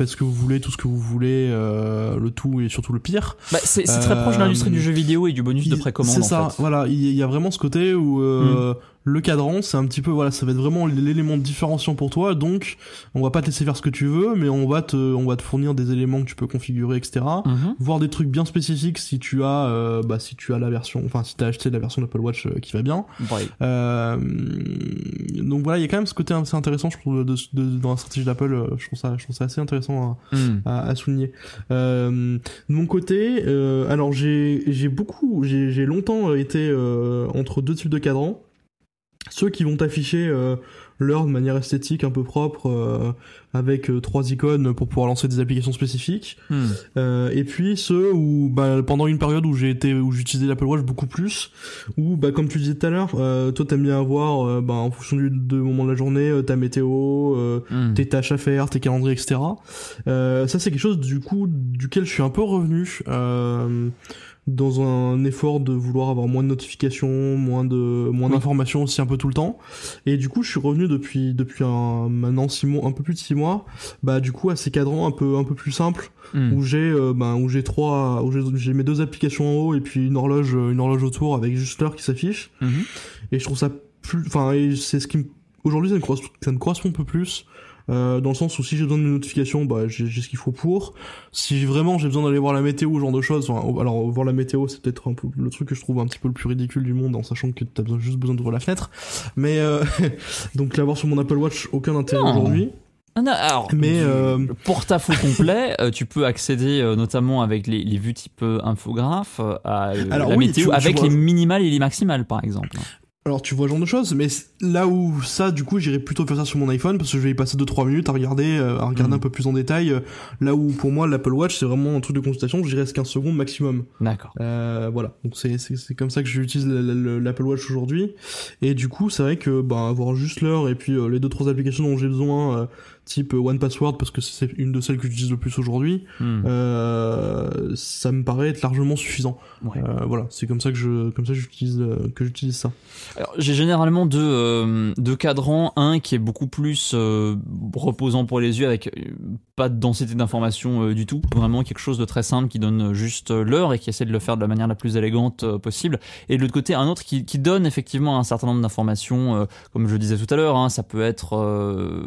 faites ce que vous voulez, tout ce que vous voulez, euh, le tout et surtout le pire. Bah, c'est très proche de l'industrie du euh, jeu vidéo et du bonus de précommande. C'est ça, voilà, il y a vraiment ce côté où euh, mm. le cadran, c'est un petit peu, voilà, ça va être vraiment l'élément différenciant pour toi, donc on va pas te laisser faire ce que tu veux, mais on va te, on va te fournir des éléments que tu peux configurer, etc. Mm-hmm. Voir des trucs bien spécifiques si tu as, bah, si tu as la version, enfin, si as acheté la version d'Apple Watch qui va bien. donc voilà, il y a quand même ce côté assez intéressant, je trouve, dans la stratégie d'Apple, je trouve ça, je trouve ça assez intéressant. Hmm. à, souligner. Euh, de mon côté, euh, alors j'ai beaucoup, j'ai longtemps été euh, entre deux types de cadrans. Ceux qui vont afficher l'heure de manière esthétique un peu propre euh, avec euh, trois icônes pour pouvoir lancer des applications spécifiques. Hmm. Euh, et puis ceux où bah, pendant une période où j'ai été où j'utilisais l'Apple Watch beaucoup plus, où bah comme tu disais tout à l'heure, toi t'aimes bien avoir bah, en fonction du, moment de la journée ta météo, hmm. tes tâches à faire, tes calendriers, etc. ça c'est quelque chose du coup duquel je suis un peu revenu. Euh, dans un effort de vouloir avoir moins de notifications, moins de moins d'informations aussi un peu tout le temps. Et du coup, je suis revenu depuis depuis un maintenant six mois, un peu plus de six mois, bah du coup à ces cadrans un peu un peu plus simples hmm. où j'ai euh, bah, où j'ai trois où j'ai mes deux applications en haut et puis une horloge euh, une horloge autour avec juste l'heure qui s'affiche. Mhm. Et je trouve ça plus enfin c'est ce qui me aujourd'hui ça me ça me correspond un peu plus euh, dans le sens où si j'ai besoin une notification, bah j'ai ce qu'il faut pour. Si vraiment j'ai besoin d'aller voir la météo, ce genre de choses, alors voir la météo, c'est peut-être un peu le truc que je trouve un petit peu le plus ridicule du monde, en sachant que t'as juste besoin d'ouvrir la fenêtre. Mais euh, donc l'avoir sur mon Apple Watch, aucun intérêt aujourd'hui. Ah mais euh, pour ta faux complet, tu peux accéder notamment avec les, vues type infographe à la météo, avec les minimales et les maximales par exemple. Alors tu vois genre de choses, mais là où ça, du coup, j'irai plutôt faire ça sur mon iPhone parce que je vais y passer 2 trois minutes à regarder, euh, à regarder hmm. un peu plus en détail. Euh, là où pour moi l'Apple Watch c'est vraiment un truc de consultation, j'irais reste 15 secondes maximum. D'accord. Euh, voilà, donc c'est c'est comme ça que j'utilise l'Apple Watch aujourd'hui. Et du coup, c'est vrai que bah, avoir juste l'heure et puis les deux trois applications dont j'ai besoin type One Password parce que c'est une de celles que j'utilise le plus aujourd'hui, hmm. euh, ça me paraît être largement suffisant. Euh, voilà, c'est comme ça que je, comme ça j'utilise, euh, que j'utilise ça. Alors j'ai généralement deux, deux cadrans, un qui est beaucoup plus reposant pour les yeux avec pas de densité d'informations du tout, vraiment quelque chose de très simple qui donne juste l'heure et qui essaie de le faire de la manière la plus élégante possible. Et de l'autre côté, un autre qui, donne effectivement un certain nombre d'informations, comme je le disais tout à l'heure, hein. ça peut être,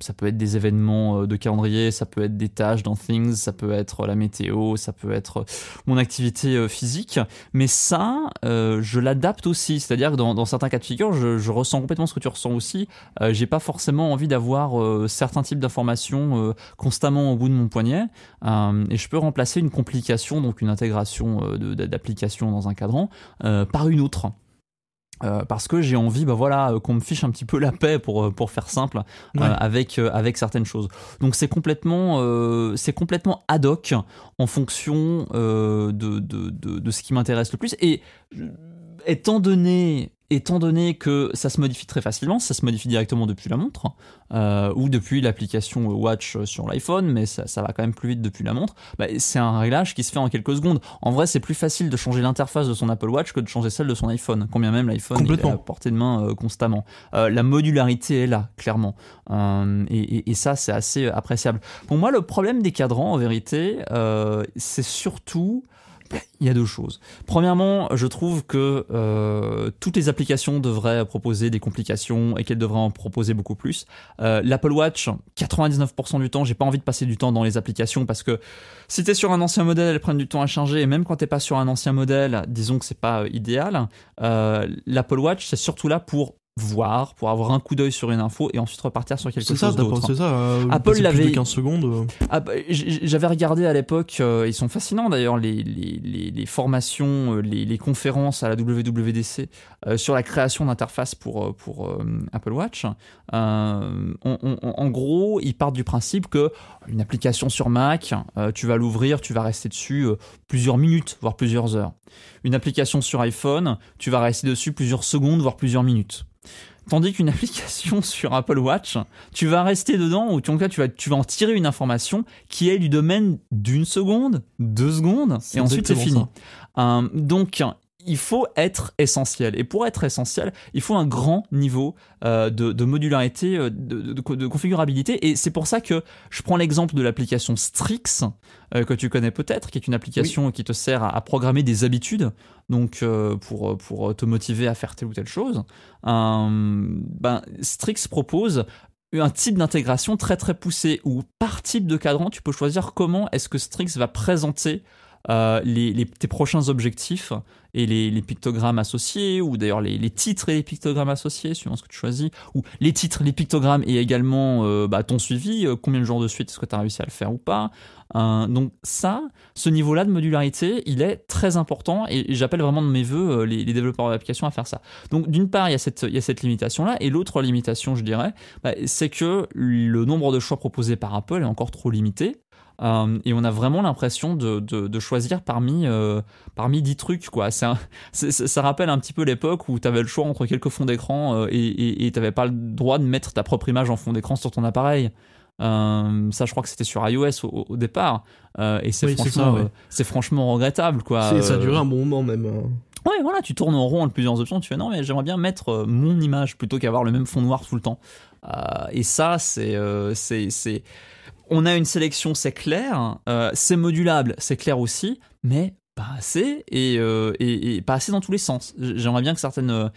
ça peut être des événements euh, de calendrier, ça peut être des tâches dans Things, ça peut être euh, la météo, ça peut être euh, mon activité physique. Mais ça, je l'adapte aussi. C'est-à-dire que dans, certains cas de figure, je, ressens complètement ce que tu ressens aussi. J'ai pas forcément envie d'avoir certains types d'informations constamment au bout de mon poignet. et je peux remplacer une complication, donc une intégration d'application dans un cadran, par une autre. Euh, parce que j'ai envie, bah voilà, euh, qu'on me fiche un petit peu la paix pour euh, pour faire simple avec avec certaines choses. Donc c'est complètement c'est complètement ad hoc en fonction de, de, de, ce qui m'intéresse le plus. Et étant donné étant donné que ça se modifie très facilement, ça se modifie directement depuis la montre, euh, ou depuis l'application Watch sur l'iPhone, mais ça, va quand même plus vite depuis la montre, bah, c'est un réglage qui se fait en quelques secondes. En vrai, c'est plus facile de changer l'interface de son Apple Watch que de changer celle de son iPhone, combien même l'iPhone est à euh, portée de main euh, constamment. la modularité est là, clairement. Et, et, ça, c'est assez appréciable. Pour moi, le problème des cadrans, en vérité, c'est surtout il y a deux choses. Premièrement, je trouve que euh, toutes les applications devraient proposer des complications et qu'elles devraient en proposer beaucoup plus. Euh, L'Apple Watch, 99% du temps, j'ai pas envie de passer du temps dans les applications parce que si t'es sur un ancien modèle, elles prennent du temps à changer et même quand t'es pas sur un ancien modèle, disons que c'est pas euh, idéal. L'Apple Watch, c'est surtout là pour voir, pour avoir un coup d'œil sur une info et ensuite repartir sur quelque chose d'autre. C'est ça, euh, Apple l'avait. 15 secondes. Euh. Ah, bah, j'avais regardé à l'époque, euh, ils sont fascinants d'ailleurs, les, formations, les, conférences à la WWDC sur la création d'interfaces pour, pour Apple Watch. en gros, ils partent du principe que une application sur Mac, tu vas l'ouvrir, tu vas rester dessus plusieurs minutes, voire plusieurs heures. Une application sur iPhone, tu vas rester dessus plusieurs secondes, voire plusieurs minutes. Tandis qu'une application sur Apple Watch, tu vas rester dedans, ou en tout cas, tu vas, tu vas en tirer une information qui est du domaine d'une seconde, deux secondes, et ensuite c'est fini. Euh, donc, il faut être essentiel. Et pour être essentiel, il faut un grand niveau euh, de, modularité, euh, de, configurabilité. Et c'est pour ça que je prends l'exemple de l'application Strix, euh, que tu connais peut-être, qui est une application qui te sert à, programmer des habitudes, donc pour, te motiver à faire telle ou telle chose. Ben, Strix propose un type d'intégration très très poussé, où par type de cadran, tu peux choisir comment est-ce que Strix va présenter euh, les, tes prochains objectifs et les, pictogrammes associés, ou d'ailleurs les, titres et les pictogrammes associés, suivant ce que tu choisis, ou les titres, les pictogrammes et également euh, bah, ton suivi, euh, combien de jours de suite est-ce que tu as réussi à le faire ou pas. Hein. donc ça, ce niveau-là de modularité, il est très important et, j'appelle vraiment de mes voeux les, développeurs d'applications à faire ça. Donc d'une part, il y a cette, limitation-là, et l'autre limitation, je dirais, bah, c'est que le nombre de choix proposés par Apple est encore trop limité. Euh, et on a vraiment l'impression de, de, choisir parmi, euh, parmi 10 trucs. Quoi. ça rappelle un petit peu l'époque où tu avais le choix entre quelques fonds d'écran euh, et tu n'avais pas le droit de mettre ta propre image en fond d'écran sur ton appareil. ça, je crois que c'était sur iOS au, départ. et c'est franchement, franchement, regrettable, quoi. Ça a duré un bon moment même. Hein. Ouais, voilà, tu tournes en rond entre plusieurs options. Tu fais non, mais j'aimerais bien mettre mon image plutôt qu'avoir le même fond noir tout le temps. et ça, c'est, c'est on a une sélection, c'est clair, euh, c'est modulable, c'est clair aussi, mais pas assez et, euh, pas assez dans tous les sens. J'aimerais bien que certaines,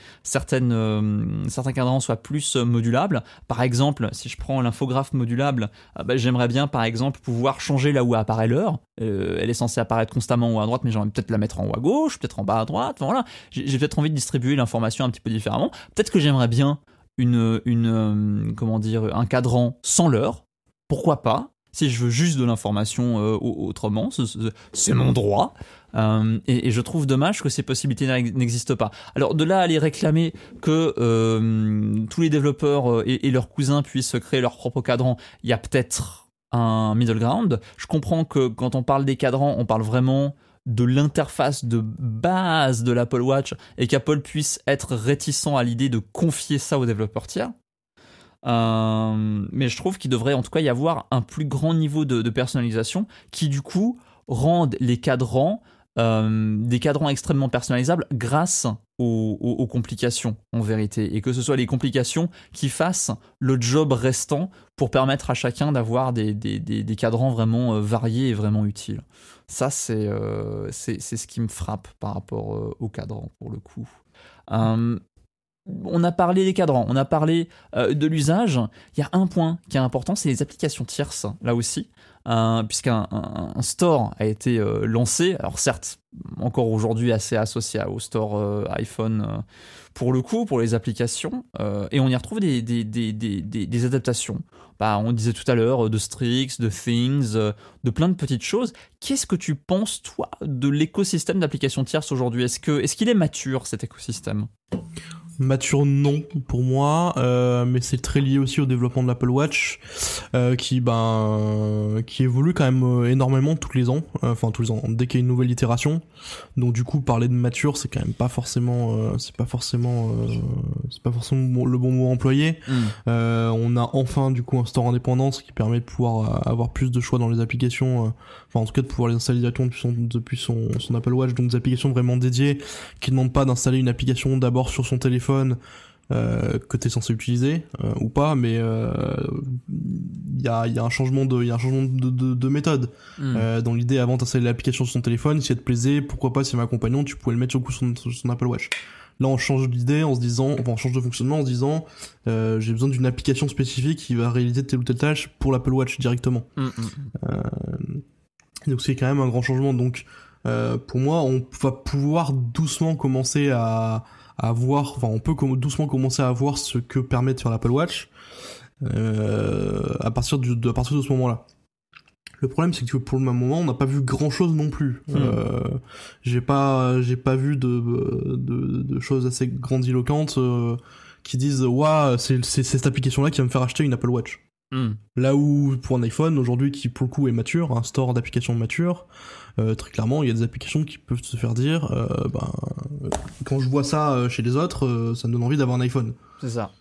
euh, certains cadrans soient plus modulables. Par exemple, si je prends l'infographe modulable, bah, j'aimerais bien par exemple pouvoir changer là où apparaît l'heure. elle est censée apparaître constamment en haut à droite, mais j'aimerais peut-être la mettre en haut à gauche, peut-être en bas à droite. voilà, j'ai peut-être envie de distribuer l'information un petit peu différemment. Peut-être que j'aimerais bien une, une comment dire, un cadran sans l'heure pourquoi pas si je veux juste de l'information euh, autrement, c'est mon droit. Euh, et, je trouve dommage que ces possibilités n'existent pas. Alors de là à aller réclamer que euh, tous les développeurs et, leurs cousins puissent créer leur propre cadran, il y a peut-être un middle ground. Je comprends que quand on parle des cadrans, on parle vraiment de l'interface de base de l'Apple Watch et qu'Apple puisse être réticent à l'idée de confier ça aux développeurs tiers. Euh, mais je trouve qu'il devrait en tout cas y avoir un plus grand niveau de, personnalisation qui du coup rendent les cadrans euh, des cadrans extrêmement personnalisables grâce aux, complications en vérité et que ce soit les complications qui fassent le job restant pour permettre à chacun d'avoir des, des, des, cadrans vraiment euh, variés et vraiment utiles. Ça c'est euh, ce qui me frappe par rapport aux cadrans pour le coup on a parlé des cadrans, on a parlé euh, de l'usage. Il y a un point qui est important, c'est les applications tierces, là aussi, euh, puisqu'un store a été euh, lancé. Alors certes, encore aujourd'hui assez associé au store iPhone pour le coup, pour les applications, et on y retrouve des, adaptations. Bah, on disait tout à l'heure de Strix, de Things, de plein de petites choses. Qu'est-ce que tu penses, toi, de l'écosystème d'applications tierces aujourd'hui Est-ce qu'il est, est mature, cet écosystème Mature non pour moi, euh, mais c'est très lié aussi au développement de l'Apple Watch euh, qui ben qui évolue quand même euh, énormément tous les ans, enfin tous les ans dès qu'il y a une nouvelle itération. Donc du coup parler de mature c'est quand même pas forcément c'est pas forcément c'est pas forcément le bon mot employé. Mm. on a enfin du coup un store indépendant ce qui permet de pouvoir avoir plus de choix dans les applications, enfin en tout cas de pouvoir les installer directement depuis son, son Apple Watch donc des applications vraiment dédiées qui ne demandent pas d'installer une application d'abord sur son téléphone téléphone euh, que tu es censé utiliser euh, ou pas, mais il euh, y, a, un changement de, changement de, méthode. Hmm. dans l'idée, avant, d'installer l'application sur son téléphone, si elle te plaisait, pourquoi pas, si elle m'accompagne tu pouvais le mettre sur, son, son Apple Watch. Là, on change d'idée en se disant, on change de fonctionnement en se disant, j'ai besoin d'une application spécifique qui va réaliser telle ou telle tâche pour l'Apple Watch directement. Hmm, hmm, donc, c'est quand même un grand changement. Donc, pour moi, on va pouvoir doucement commencer à, à voir, enfin on peut doucement commencer à voir ce que permet de faire l'Apple Watch euh, à, partir de, à partir de ce moment-là. Le problème, c'est que pour le même moment, on n'a pas vu grand-chose non plus. Hmm. Euh, j'ai pas, j'ai pas vu de, de, choses assez grandiloquentes euh, qui disent waouh, c'est, c'est cette application-là qui va me faire acheter une Apple Watch. Hmm. Là où pour un iPhone aujourd'hui, qui pour le coup est mature, un store d'applications mature, euh, très clairement, il y a des applications qui peuvent se faire dire, euh, ben, euh, quand je vois ça euh, chez les autres, ça me donne envie d'avoir un iPhone. C'est ça.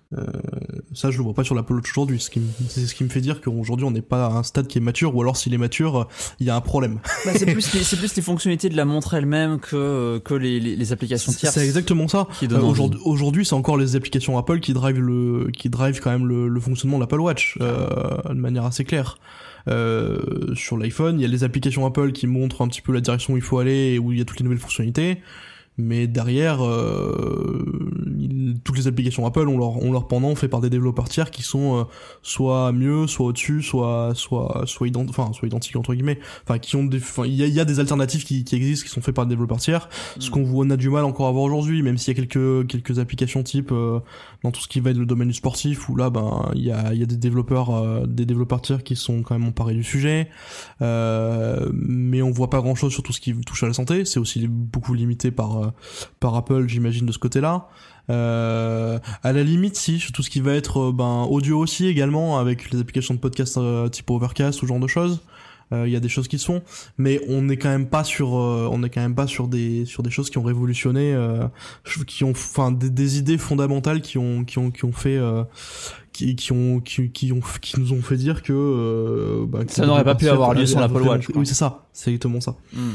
ça, je le vois pas sur l'Apple Watch aujourd'hui. Ce c'est ce qui me fait dire qu'aujourd'hui, on n'est pas à un stade qui est mature, ou alors s'il est mature, il y a un problème. Bah, c'est plus, les, plus les fonctionnalités de la montre elle-même que que les, applications tierces. C'est exactement ça. Aujourd'hui, aujourd'hui, c'est encore les applications Apple qui drive le qui drive quand même le, le fonctionnement de l'Apple Watch ah. de manière assez claire. Euh, sur l'iPhone. Il y a les applications Apple qui montrent un petit peu la direction où il faut aller et où il y a toutes les nouvelles fonctionnalités. Mais derrière, euh, toutes les applications Apple ont leur, leur pendant fait par des développeurs tiers qui sont euh, soit mieux, soit au-dessus, soit soit soit, enfin, soit identiques entre guillemets. Enfin, qui ont des, enfin, il y a, des alternatives qui, existent, qui sont faites par des développeurs tiers. Ce mm. qu'on voit, on a du mal encore à voir aujourd'hui, même s'il y a quelques quelques applications type dans tout ce qui va être le domaine du sportif où là ben il y a, des développeurs euh, des développeurs tiers qui sont quand même emparés du sujet euh, mais on voit pas grand chose sur tout ce qui touche à la santé c'est aussi beaucoup limité par euh, par Apple j'imagine de ce côté là euh, à la limite, si, sur tout ce qui va être ben, audio aussi également, avec les applications de podcast type Overcast, ce genre de choses. Euh, il y a des choses qui sont, mais on n'est quand même pas sur, euh, on est quand même pas sur des sur des choses qui ont révolutionné, euh, qui ont, enfin des, idées fondamentales qui ont qui ont qui ont fait qui, qui, ont, qui, ont, qui nous ont fait dire que. bah, ça n'aurait pas pu avoir lieu sans Apple Watch. Oui, c'est ça, c'est exactement ça. Hmm.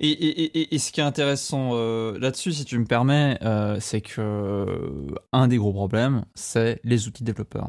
Et, et, et, ce qui est intéressant euh, là-dessus, si tu me permets, euh, c'est que euh, un des gros problèmes, c'est les outils développeurs.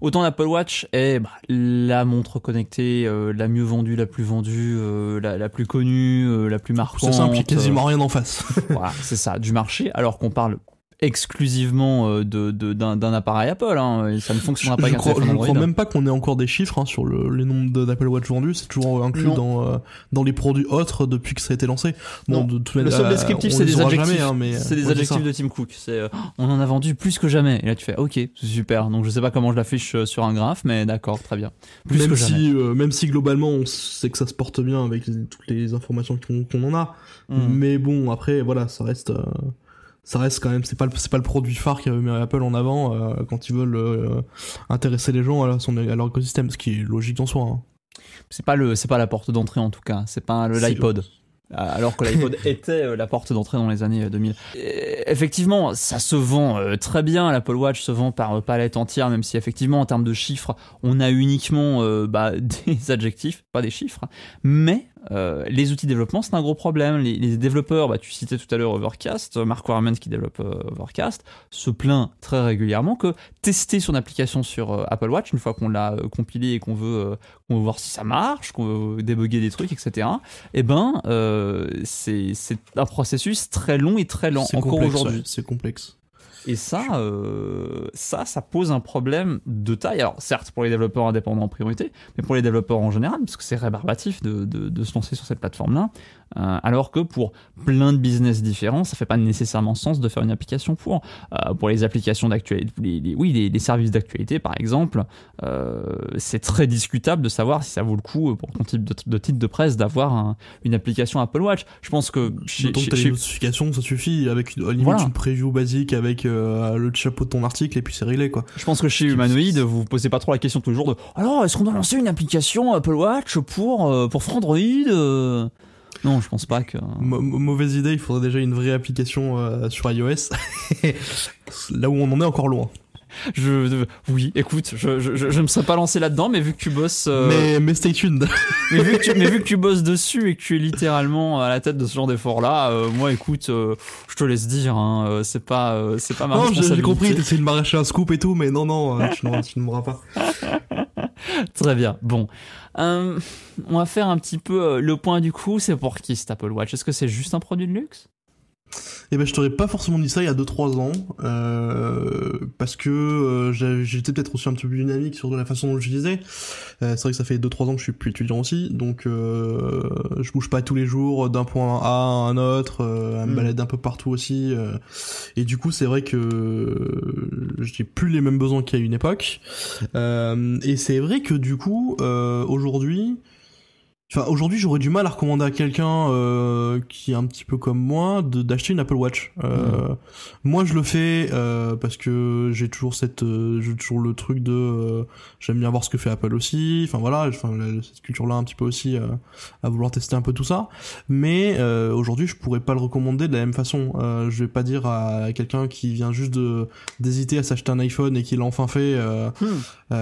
Autant l'Apple Watch est bah, la montre connectée, la mieux vendue, la plus vendue, la, plus connue, la plus marquante. ça simple, quasiment rien en face. voilà, c'est ça, du marché, alors qu'on parle exclusivement euh, de, d'un, appareil Apple. Hein. Ça ne fonctionnera pas. Je, crois, je crois même pas qu'on ait encore des chiffres hein, sur le, les nombres d'Apple Watch vendus. C'est toujours inclus dans, euh, dans les produits autres depuis que ça a été lancé. Bon, de, le seul euh, descriptif, hein, c'est des adjectifs. c'est des adjectifs de Tim Cook. C'est on en a vendu plus que jamais. Et là, tu fais OK, super. Donc je sais pas comment je l'affiche sur un graphe, mais d'accord, très bien. Plus même si, même si globalement, on sait que ça se porte bien avec toutes les informations qu'on, en a. Hmm. Mais bon, après, voilà, ça reste ça reste quand même c'est pas c'est pas le produit phare qu'avait mis Apple en avant euh, quand ils veulent euh, intéresser les gens à, son, à, leur écosystème ce qui est logique en soi hein. c'est pas le c'est pas la porte d'entrée en tout cas c'est pas le l'iPod alors que l'iPod était euh, la porte d'entrée dans les années 2000. effectivement, ça se vend très bien, l'Apple Watch se vend par palette entière, même si effectivement en termes de chiffres, on a uniquement bah, des adjectifs, pas des chiffres, hein, mais euh, les outils de développement, c'est un gros problème. Les, développeurs, bah, tu citais tout à l'heure Overcast, Mark Warman qui développe euh, Overcast, se plaint très régulièrement que tester son application sur euh, Apple Watch, une fois qu'on l'a compilé et qu'on veut, voir si ça marche, qu'on veut débugger des trucs, etc., eh ben, c'est un processus très long et très lent encore aujourd'hui. c'est complexe. Et ça, euh, ça, ça pose un problème de taille. Alors, certes, pour les développeurs indépendants en priorité, mais pour les développeurs en général, parce que c'est rébarbatif de, de, de se lancer sur cette plateforme-là. Euh, alors que pour plein de business différents, ça fait pas nécessairement sens de faire une application pour. Euh, pour les applications d'actualité, oui, les, services d'actualité par exemple, euh, c'est très discutable de savoir si ça vaut le coup pour ton type de, titre de presse d'avoir une application Apple Watch. Je pense que chez, les notifications, ça suffit avec une, limite preview basique avec le chapeau de ton article et puis c'est réglé quoi. Je pense que chez Humanoid, vous vous posez pas trop la question toujours de alors est-ce qu'on doit lancer une application Apple Watch pour pour Android non, je pense pas que. mauvaise idée, il faudrait déjà une vraie application euh, sur iOS. Là où on en est encore loin. Je, oui, écoute, je, ne je, me serais pas lancé là-dedans, mais vu que tu bosses. Euh, mais, mais stay tuned. mais, vu que tu, mais vu bosses dessus et que tu es littéralement à la tête de ce genre d'effort-là, euh, moi, écoute, je te laisse dire, hein, c'est pas, c'est pas ma Non, j'ai compris, essayes de m'arracher un scoop et tout, mais non, non, tu, ne m'auras pas. Très bien. Bon. Euh, on va faire un petit peu euh, le point du coup. C'est pour qui cet Apple Watch Est-ce que c'est juste un produit de luxe eh ben, je t'aurais pas forcément dit ça il y a 2-3 ans, euh, parce que euh, j'étais peut-être aussi un peu plus dynamique sur la façon dont je lisais. Euh, c'est vrai que ça fait 2-3 ans que je suis plus étudiant aussi, donc je bouge pas tous les jours d'un point A à un autre, à me hmm. balade un peu partout aussi. et du coup, c'est vrai que j'ai plus les mêmes besoins qu'il y a une époque. et c'est vrai que du coup, aujourd'hui, aujourd'hui, j'aurais du mal à recommander à quelqu'un euh, qui est un petit peu comme moi d'acheter une Apple Watch. Euh, mm. Moi, je le fais euh, parce que j'ai toujours cette, euh, j'ai toujours le truc de euh, j'aime bien voir ce que fait Apple aussi. Enfin voilà, cette culture-là un petit peu aussi euh, à vouloir tester un peu tout ça. Mais aujourd'hui, je pourrais pas le recommander de la même façon. je vais pas dire à quelqu'un qui vient juste d'hésiter à s'acheter un iPhone et qui l'a enfin fait hmm.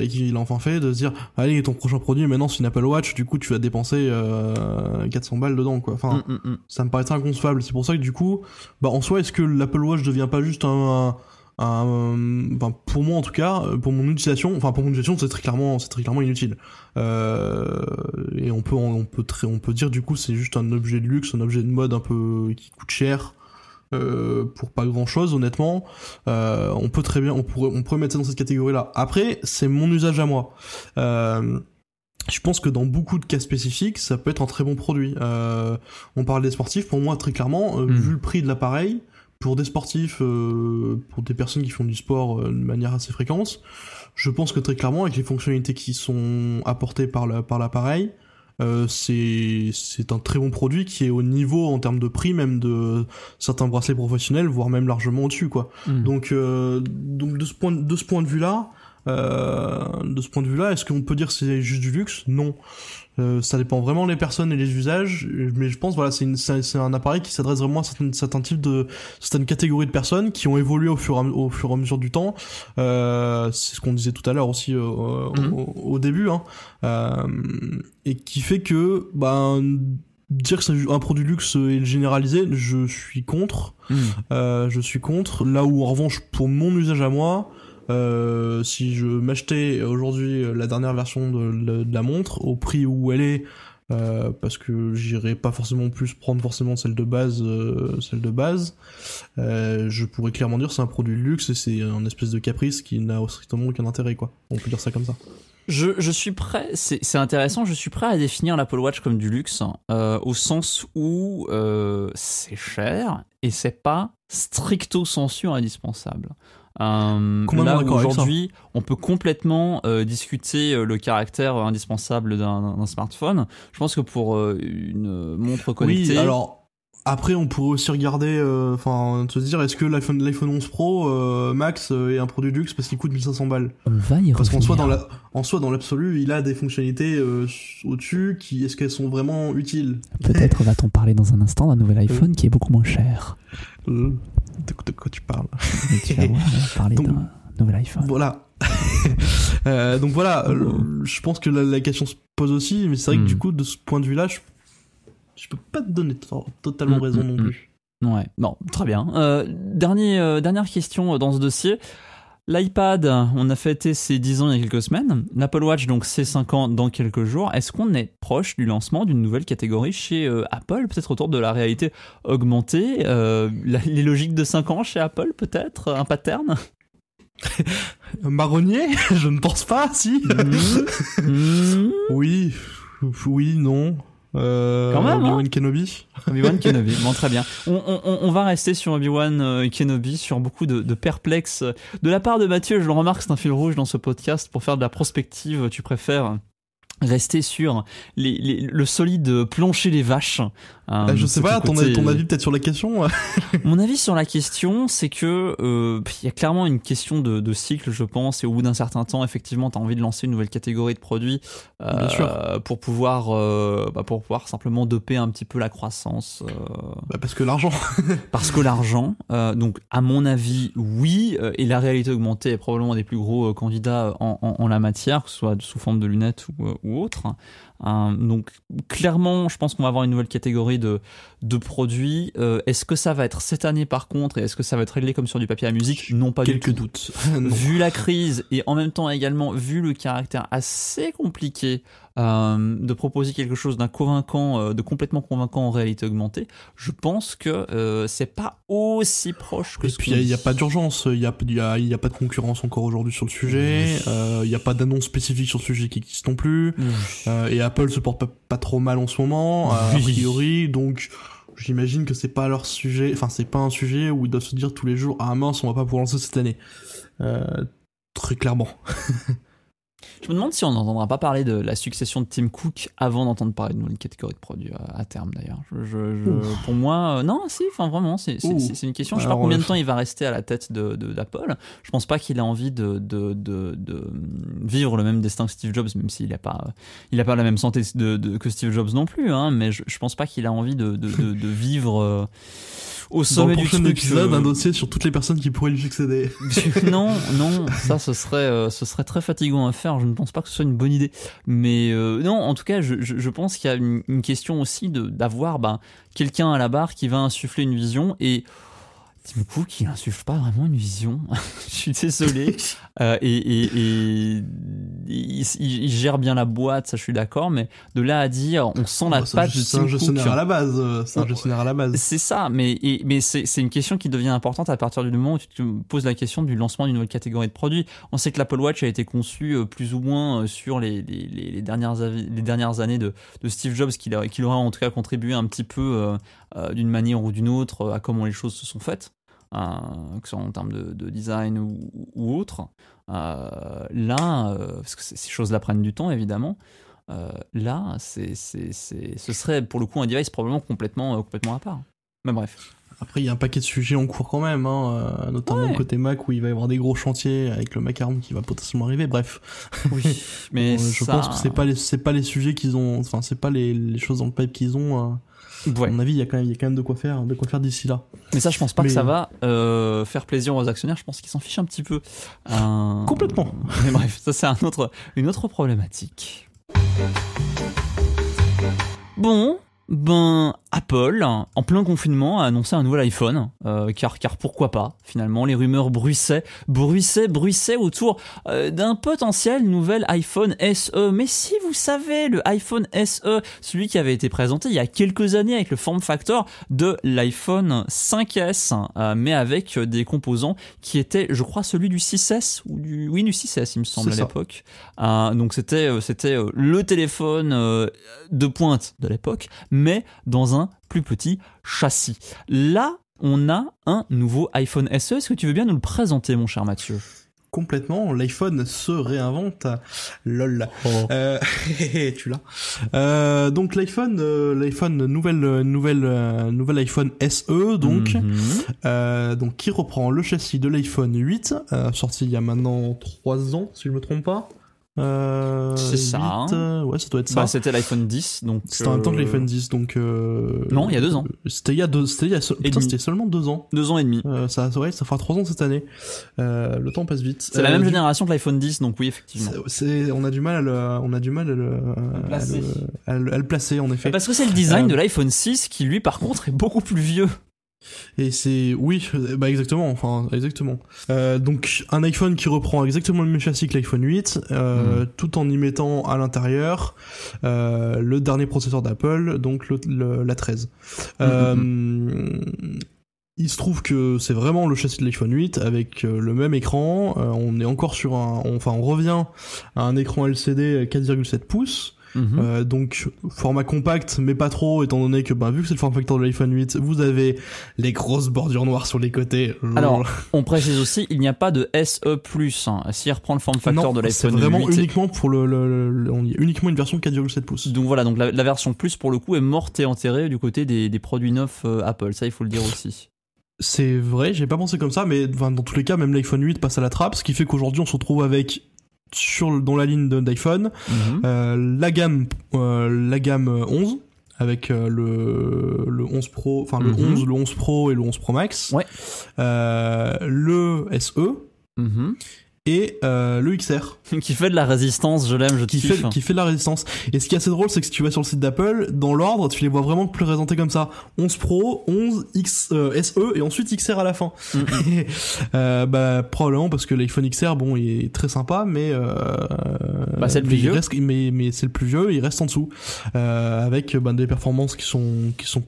et qui l'a enfin fait de se dire allez ton prochain produit maintenant c'est une Apple Watch. Du coup, tu vas dépenser euh, 400 balles dedans, quoi. Enfin, mm, mm, mm. ça me paraît inconcevable. C'est pour ça que du coup, bah, en soi, est-ce que l'Apple Watch devient pas juste un, pour moi en tout cas, euh, pour mon utilisation, enfin pour mon utilisation, c'est très clairement, c'est clairement inutile. Euh, et on peut, on peut, très, on peut dire du coup, c'est juste un objet de luxe, un objet de mode un peu qui coûte cher. pour pas grand chose honnêtement on peut très bien on pourrait on pourrait mettre ça dans cette catégorie là après c'est mon usage à moi euh, je pense que dans beaucoup de cas spécifiques, ça peut être un très bon produit. Euh, on parle des sportifs, pour moi, très clairement, euh, hmm. vu le prix de l'appareil, pour des sportifs, euh, pour des personnes qui font du sport de manière assez fréquente, je pense que très clairement, avec les fonctionnalités qui sont apportées par l'appareil, c'est un très bon produit qui est au niveau en termes de prix même de certains bracelets professionnels, voire même largement au-dessus. quoi. Hmm. Donc, donc de, ce point, de ce point de vue-là, euh, de ce point de vue-là, est-ce qu'on peut dire que c'est juste du luxe Non. Euh, ça dépend vraiment des personnes et les usages, mais je pense voilà c'est un appareil qui s'adresse vraiment à certains, types de certaines catégories de personnes qui ont évolué au fur au fur mesure du temps. Euh, c'est ce qu'on disait tout à l'heure aussi mhm. au, début, hein. et qui fait que ben dire que c'est un produit luxe et le généraliser, je suis contre. Mhm. je suis contre. Là où en revanche pour mon usage à moi euh, si je m'achetais aujourd'hui la dernière version de, la montre au prix où elle est, euh, parce que j'irai pas forcément plus prendre forcément celle de base, euh, celle de base. je pourrais clairement dire c'est un produit de luxe et c'est un espèce de caprice qui n'a strictement aucun intérêt quoi. On peut dire ça comme ça. Je, suis prêt, c'est intéressant, je suis prêt à définir l'Apple Watch comme du luxe, hein, au sens où c'est cher et c'est pas stricto sensu indispensable. Euh, là aujourd'hui, on peut complètement euh, discuter euh, le caractère euh, indispensable d'un smartphone. Je pense que pour une montre connectée. Oui, alors. Après, on pourrait aussi regarder, enfin, se dire, est-ce que l'iPhone, 11 Pro Max est un produit luxe parce qu'il coûte 1500 balles On Parce qu'en soit dans en soi, dans l'absolu, il a des fonctionnalités au-dessus qui, est-ce qu'elles sont vraiment utiles Peut-être va-t-on parler dans un instant d'un nouvel iPhone qui est beaucoup moins cher de, quoi tu parles. tu parler d'un nouvel iPhone. Voilà. Euh, donc voilà, oh. euh, je pense que la, question se pose aussi, mais c'est vrai que hmm. du coup, de ce point de vue-là, je, peux pas te donner totalement hmm, raison hmm, non plus. Ouais, bon, très bien. Euh, dernier, dernière question dans ce dossier. L'iPad, on a fêté ses 10 ans il y a quelques semaines. L'Apple Watch, donc ses 5 ans dans quelques jours. Est-ce qu'on est proche du lancement d'une nouvelle catégorie chez euh, Apple Peut-être autour de la réalité augmentée euh, Les logiques de 5 ans chez Apple, peut-être Un pattern Marronnier Je ne pense pas, si mmh. Mmh. Oui, oui, non. Euh, hein. Obi-Wan Kenobi. Obi-Wan Kenobi, très bien. On, va rester sur Obi-Wan euh, Kenobi, sur beaucoup de, perplexes. De la part de Mathieu, je le remarque, c'est un fil rouge dans ce podcast. Pour faire de la prospective, tu préfères rester sur le solide plancher des vaches euh, bah, je sais pas, ton, avis peut-être sur la question euh. Mon avis sur la question, c'est que euh, il y a clairement une question de, cycle, je pense, et au bout d'un certain temps, effectivement, tu as envie de lancer une nouvelle catégorie de produits pour pouvoir bah, pour pouvoir simplement doper un petit peu la croissance. Bah, parce que l'argent. parce que l'argent. donc, à mon avis, oui, et la réalité augmentée est probablement un des plus gros candidats en, la matière, que ce soit sous forme de lunettes ou, ou autre. Hein, donc clairement, je pense qu'on va avoir une nouvelle catégorie de, produits. Euh, est-ce que ça va être cette année par contre et est-ce que ça va être réglé comme sur du papier à musique Non, pas Quelques du doutes. vu la crise et en même temps également vu le caractère assez compliqué euh, de proposer quelque chose d'un convaincant, euh, de complètement convaincant en réalité augmentée, je pense que euh, c'est pas aussi proche que. Et puis il n'y a, pas d'urgence, il n'y a, y a, pas de concurrence encore aujourd'hui sur le sujet, il n'y a pas d'annonce spécifique sur le sujet qui existe non plus, et Apple se porte pas, trop mal en ce moment a priori, donc j'imagine que c'est pas leur sujet, enfin c'est pas un sujet où ils doivent se dire tous les jours ah mince on va pas pouvoir lancer cette année. très clairement. Je me demande si on n'entendra pas parler de la succession de Tim Cook avant d'entendre parler de nouvelle catégorie de produits euh, à terme d'ailleurs. pour moi, euh, non, si, enfin vraiment, c'est une question. Je sais pas combien de temps il va rester à la tête d'Apple. De, d'Apple. je pense pas qu'il a envie de, mm, vivre le même destin que Steve Jobs, même s'il n'a pas, euh, il pas la même santé que Steve Jobs non plus. Hein, mais je, ne pense pas qu'il a envie de, vivre au sommet prochain épisode, euh, un dossier sur toutes les personnes qui pourraient lui succéder. non, non, ça ce serait, euh, ce serait très fatigant à faire. Je ne pense pas que ce soit une bonne idée. Mais euh, non, en tout cas, je, pense qu'il y a une, question aussi de d'avoir bah, quelqu'un à la barre qui va insuffler une vision et Tim Cook, il insuffle pas vraiment une vision. je suis désolé. Euh, et, il, gère bien la boîte, ça je suis d'accord, mais de là à dire, on sent ah, la bah, patte de C'est euh, à la base. C'est ça, mais, mais c'est une question qui devient importante à partir du moment où tu te poses la question du lancement d'une nouvelle catégorie de produits. On sait que l'Apple Watch a été conçu euh, plus ou moins sur les, dernières, les dernières années de, Steve Jobs, qu'il qu aura en tout cas contribué un petit peu d'une manière ou d'une autre à comment les choses se sont faites. Euh, que ce soit en termes de, design ou, autre. Euh, là, euh, parce que ces choses-là prennent du temps, évidemment. là, c'est, c'est, c'est, ce serait pour le coup un device probablement complètement, complètement à part. Mais bref. Après, il y a un paquet de sujets en cours quand même, hein, notamment ouais. côté Mac où il va y avoir des gros chantiers avec le ARM qui va potentiellement arriver. Bref, oui, mais je pense que c'est pas c'est pas les sujets qu'ils ont, enfin c'est pas les, les, choses dans le pipe qu'ils ont. Hein. À mon avis, il y, a quand même, de quoi faire, de quoi faire d'ici là. Mais ça, je pense pas que ça euh, va euh, faire plaisir aux actionnaires. Je pense qu'ils s'en fichent un petit peu. Complètement. Mais bref, ça c'est une autre problématique. Bon, ben Apple, en plein confinement, a annoncé un nouvel iPhone, euh, car, car pourquoi pas, finalement, les rumeurs bruissaient, bruissaient, bruissaient autour euh, d'un potentiel nouvel iPhone SE. Mais si vous savez, le iPhone SE, celui qui avait été présenté il y a quelques années avec le form factor de l'iPhone 5S, euh, mais avec des composants qui étaient, je crois, celui du 6S, ou du, oui, du 6S, il me semble, à l'époque. donc c'était, c'était le téléphone de pointe de l'époque, mais dans un plus petit châssis. Là, on a un nouveau iPhone SE. Est-ce que tu veux bien nous le présenter, mon cher Mathieu Complètement, l'iPhone se réinvente. Lol. Oh. Euh, tu l'as. Euh, donc l'iPhone, euh, l'iPhone nouvelle, nouvelle, iPhone SE, donc, mhm. donc qui reprend le châssis de l'iPhone 8, sorti il y a maintenant 3 ans, si je me trompe pas. Euh, c'est ça. Hein. Euh, ouais, ça doit être ça. Bah, c'était l'iPhone 10, donc. C'était en même temps que euh, l'iPhone 10, donc. non, il y a deux ans. C'était il y a deux, c'était il y a seulement deux ans. Deux ans et demi. Euh, ça, ouais, ça fera trois ans cette année. le temps passe vite. C'est la même génération que l'iPhone 10, donc oui, effectivement. C'est, on a du mal on a du mal à le, à le, à le placer en effet. Parce que c'est le design de l'iPhone 6 qui, lui, par contre, est beaucoup plus vieux. Et c'est oui, euh, bah exactement, enfin exactement. Euh, donc un iPhone qui reprend exactement le même châssis que l'iPhone 8, euh, hmm. tout en y mettant à l'intérieur le dernier processeur d'Apple, donc la 13. Hmm, hmm, il se trouve que c'est vraiment le châssis de l'iPhone 8 avec le même écran. on est encore sur un, enfin on revient à un écran LCD 4,7 pouces. Mhm. Euh, donc format compact, mais pas trop, étant donné que bah, vu que c'est le form factor de l'iPhone 8, vous avez les grosses bordures noires sur les côtés. Alors, on précise aussi, il n'y a pas de SE+. Hein. s'il si reprend le form factor de l'iPhone 8, c'est vraiment uniquement pour le, on y a uniquement une version 4,7 pouces. Donc voilà, donc la, version plus pour le coup est morte et enterrée du côté des, produits neufs euh, Apple. Ça, il faut le dire aussi. C'est vrai, j'ai pas pensé comme ça, mais dans tous les cas, même l'iPhone 8 passe à la trappe, ce qui fait qu'aujourd'hui on se retrouve avec sur dans la ligne d'iPhone, mhm. euh, la gamme euh, la gamme 11 euh, avec le, le 11 Pro, enfin le 11, mhm. le 11 Pro et le 11 Pro Max. Ouais. le SE. Mhm et euh, le XR. qui fait de la résistance, je l'aime, je qui Fait, qui fait de la résistance. Et ce qui est assez drôle, c'est que si tu vas sur le site d'Apple, dans l'ordre, tu les vois vraiment plus présentés comme ça. 11 Pro, 11 X, euh, SE et ensuite XR à la fin. Mm, mm. Euh, bah, probablement parce que l'iPhone XR, bon, il est très sympa, mais... Bah, c'est le plus vieux. mais c'est le plus vieux, il reste en dessous. avec ben, des performances qui sont... Qui sont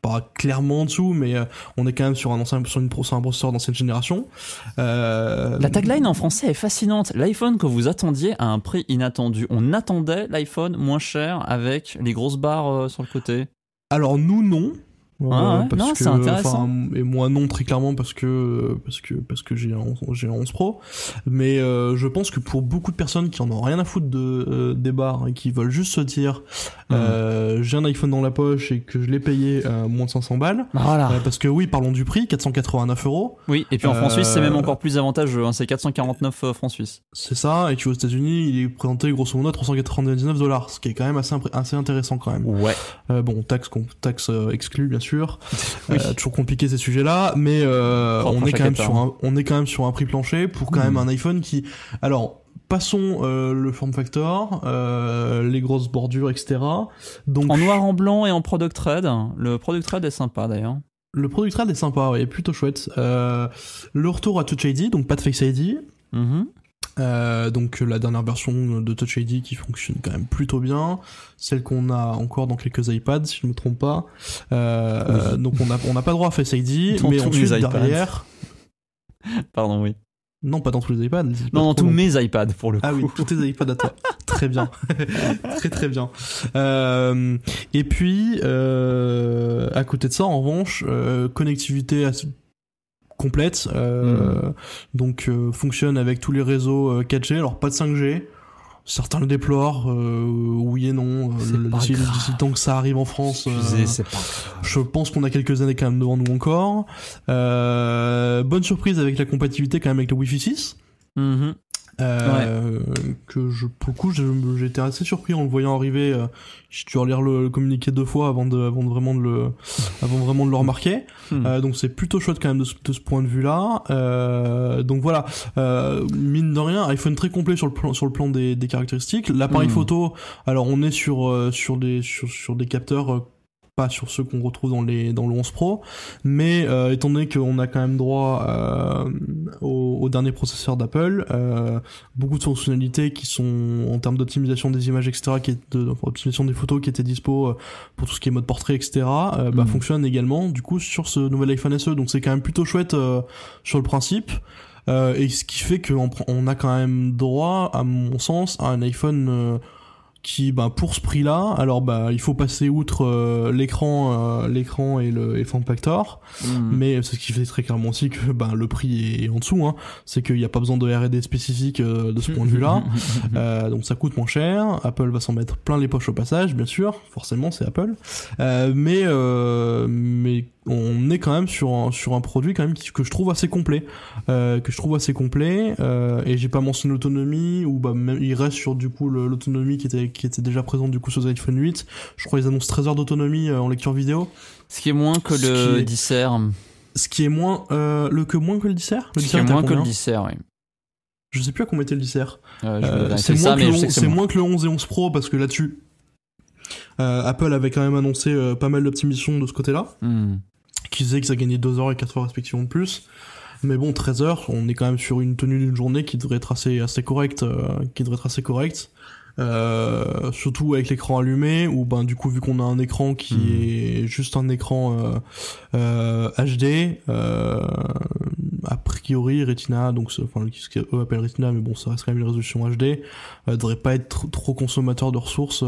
pas clairement en dessous, mais euh, on est quand même sur un, ancien, sur une, sur un processeur d'ancienne génération. Euh, La tagline en français est fascinante. L'iPhone que vous attendiez à un prix inattendu. On attendait l'iPhone moins cher avec les grosses barres euh, sur le côté. Alors nous non, ah ouais, parce non, Et moi non très clairement parce que parce que parce que j'ai j'ai 11 Pro, mais euh, je pense que pour beaucoup de personnes qui en ont rien à foutre de euh, des bars et qui veulent juste se dire mmh. euh, j'ai un iPhone dans la poche et que je l'ai payé à euh, moins de 500 balles. Bah, voilà. parce que oui, parlons du prix, 489 euros. Oui, et puis en France suisse c'est même encore plus avantageux, hein, c'est 449 francs suisses. C'est ça, et tu aux États-Unis il est présenté grosso modo à 399 dollars, ce qui est quand même assez assez intéressant quand même. Ouais. bon, taxe taxe exclue bien sûr euh, toujours compliqué ces sujets-là, mais euh, on est quand même sur hein. un, on est quand même sur un prix plancher pour quand hmm. même un iPhone qui, alors passons euh, le form factor, les grosses bordures, etc. Donc en noir, en blanc et en product red. Le product red est sympa d'ailleurs. Le product red est sympa, oui, plutôt chouette. le retour à Touch ID, donc pas de Face ID. Euh, donc la dernière version de Touch ID qui fonctionne quand même plutôt bien, celle qu'on a encore dans quelques iPads si je ne me trompe pas. Euh, donc on n'a on n'a pas droit à Face ID, dans mais ensuite derrière. Pardon, oui. Non, pas dans tous les iPads. Non, dans tous mes iPads pour le coup. Ah oui, tous tes iPads à toi. très bien, très très bien. Euh, et puis à côté de ça, en revanche, connectivité à complète, euh, mm. donc euh, fonctionne avec tous les réseaux 4G, euh, alors pas de 5G. Certains le déplorent, oui et non. D'ici le temps que ça arrive en France, je pense qu'on a quelques années quand même devant nous encore. bonne surprise avec la compatibilité quand même avec le Wi-Fi 6. Euh, que je, pour le coup, j'étais assez surpris en le voyant arriver. J'ai euh, dû relire le, le, communiqué deux fois avant de, avant vraiment de le, avant vraiment de le remarquer. Hmm. Euh, donc c'est plutôt chouette quand même de ce, point de vue-là. Euh, donc voilà, euh, mine de rien, iPhone très complet sur le plan, sur le plan des, des caractéristiques. L'appareil hmm. photo, alors on est sur, sur des, sur, sur des capteurs pas sur ceux qu'on retrouve dans les dans le 11 Pro, mais euh, étant donné qu'on a quand même droit euh, au, dernier processeur d'Apple, euh, beaucoup de fonctionnalités qui sont en termes d'optimisation des images, etc., qui est de, optimisation des photos qui étaient dispo pour tout ce qui est mode portrait, etc., bah, mm. également du coup sur ce nouvel iPhone SE. Donc c'est quand même plutôt chouette sur le principe. et ce qui fait qu'on on a quand même droit, à mon sens, à un iPhone qui ben, pour ce prix-là, alors bah il faut passer outre euh, l'écran euh, l'écran et le et form factor, hmm. mais euh, ce qui fait très clairement aussi que ben le prix est, en dessous hein. c'est qu'il n'y a pas besoin de R&D spécifique de ce point de vue-là. donc ça coûte moins cher, Apple va s'en mettre plein les poches au passage bien sûr, forcément c'est Apple. mais mais on est quand même sur un, sur un produit quand même que je trouve assez complet, euh, que je trouve assez complet. Euh, et j'ai pas mentionné l'autonomie ou bah même, il reste sur du coup l'autonomie qui était qui était déjà présente du coup sur les iPhone 8. Je crois qu'ils annoncent 13 heures d'autonomie euh, en lecture vidéo. Ce qui est moins que le le dissert. Ce qui est moins le que moins que le dissert. Le ce moins que le oui. Je sais plus à combien était le dissert. c'est moins, que le 11 et 11 Pro parce que là-dessus, Apple avait quand même annoncé pas mal d'optimisation de ce côté-là. Hmm qui disait que ça gagnait 2 heures et 4 heures respectivement plus. Mais bon, 13 heures, on est quand même sur une tenue d'une journée qui devrait être assez, assez correcte, euh, qui devrait être assez correcte. Euh, surtout avec l'écran allumé ou ben du coup vu qu'on a un écran qui hmm. est juste un écran euh, HD euh, euh, a priori Retina donc enfin ce appellent Retina mais bon ça reste quand même une résolution HD devrait pas être trop consommateur de ressources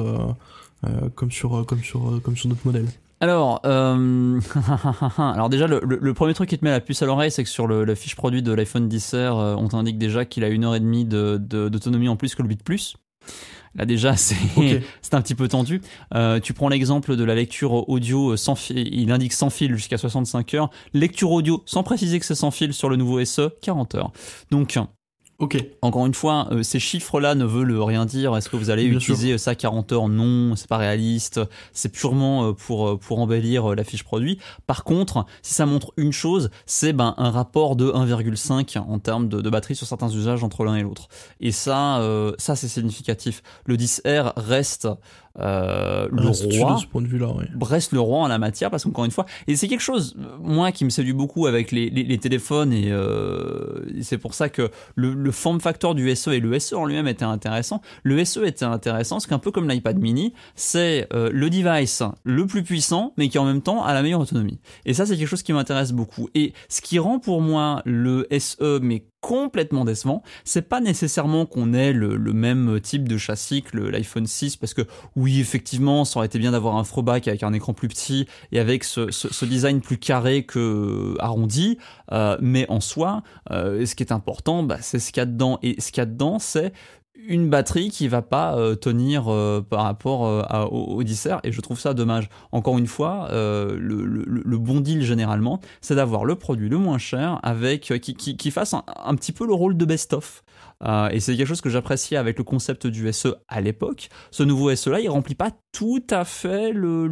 comme sur comme sur comme sur d'autres modèles alors, euh, alors déjà, le, premier truc qui te met la puce à l'oreille, c'est que sur le, la fiche produit de l'iPhone 10 euh, on t'indique déjà qu'il a une heure et demie d'autonomie en plus que le 8+. Plus. Là déjà, c'est un petit peu tendu. Euh, tu prends l'exemple de la lecture audio sans fil, il indique sans fil jusqu'à 65 heures. Lecture audio sans préciser que c'est sans fil sur le nouveau SE, 40 heures. Donc Ok. Encore une fois, euh, ces chiffres-là ne veulent rien dire. Est-ce que vous allez utiliser euh, ça 40 heures Non, c'est pas réaliste. C'est purement euh, pour pour embellir la fiche produit. Par contre, si ça montre une chose, c'est ben un rapport de 1,5 en termes de, batterie sur certains usages entre l'un et l'autre. Et ça, ça c'est significatif. Le 10R reste euh, le roi. Brest le roi en la matière, parce qu'encore une fois, et c'est quelque chose, euh, moi, qui me séduit beaucoup avec les, téléphones, euh, et c'est pour ça que le, form factor du SE et le SE en lui-même était intéressant. Le SE était intéressant, parce qu'un peu comme l'iPad mini, c'est le device le plus puissant, mais qui en même temps a la meilleure autonomie. Et ça, c'est quelque chose qui m'intéresse beaucoup. Et ce qui rend pour moi le SE, mais complètement décevant. C'est pas nécessairement qu'on ait le, même type de châssis que l'iPhone 6, parce que oui, effectivement, ça aurait été bien d'avoir un throwback avec un écran plus petit et avec ce, design plus carré que arrondi, euh, mais en soi, euh, ce qui est important, bah, c'est ce qu'il y a dedans. Et ce qu'il y a dedans, c'est une batterie qui va pas euh, tenir euh, par rapport euh, au, et je trouve ça dommage. Encore une fois, le, bon deal généralement, c'est d'avoir le produit le moins cher avec qui, qui, fasse un, un, petit peu le rôle de best-of. Euh, et c'est quelque chose que j'appréciais avec le concept du SE à l'époque. Ce nouveau SE-là, il remplit pas tout à fait le,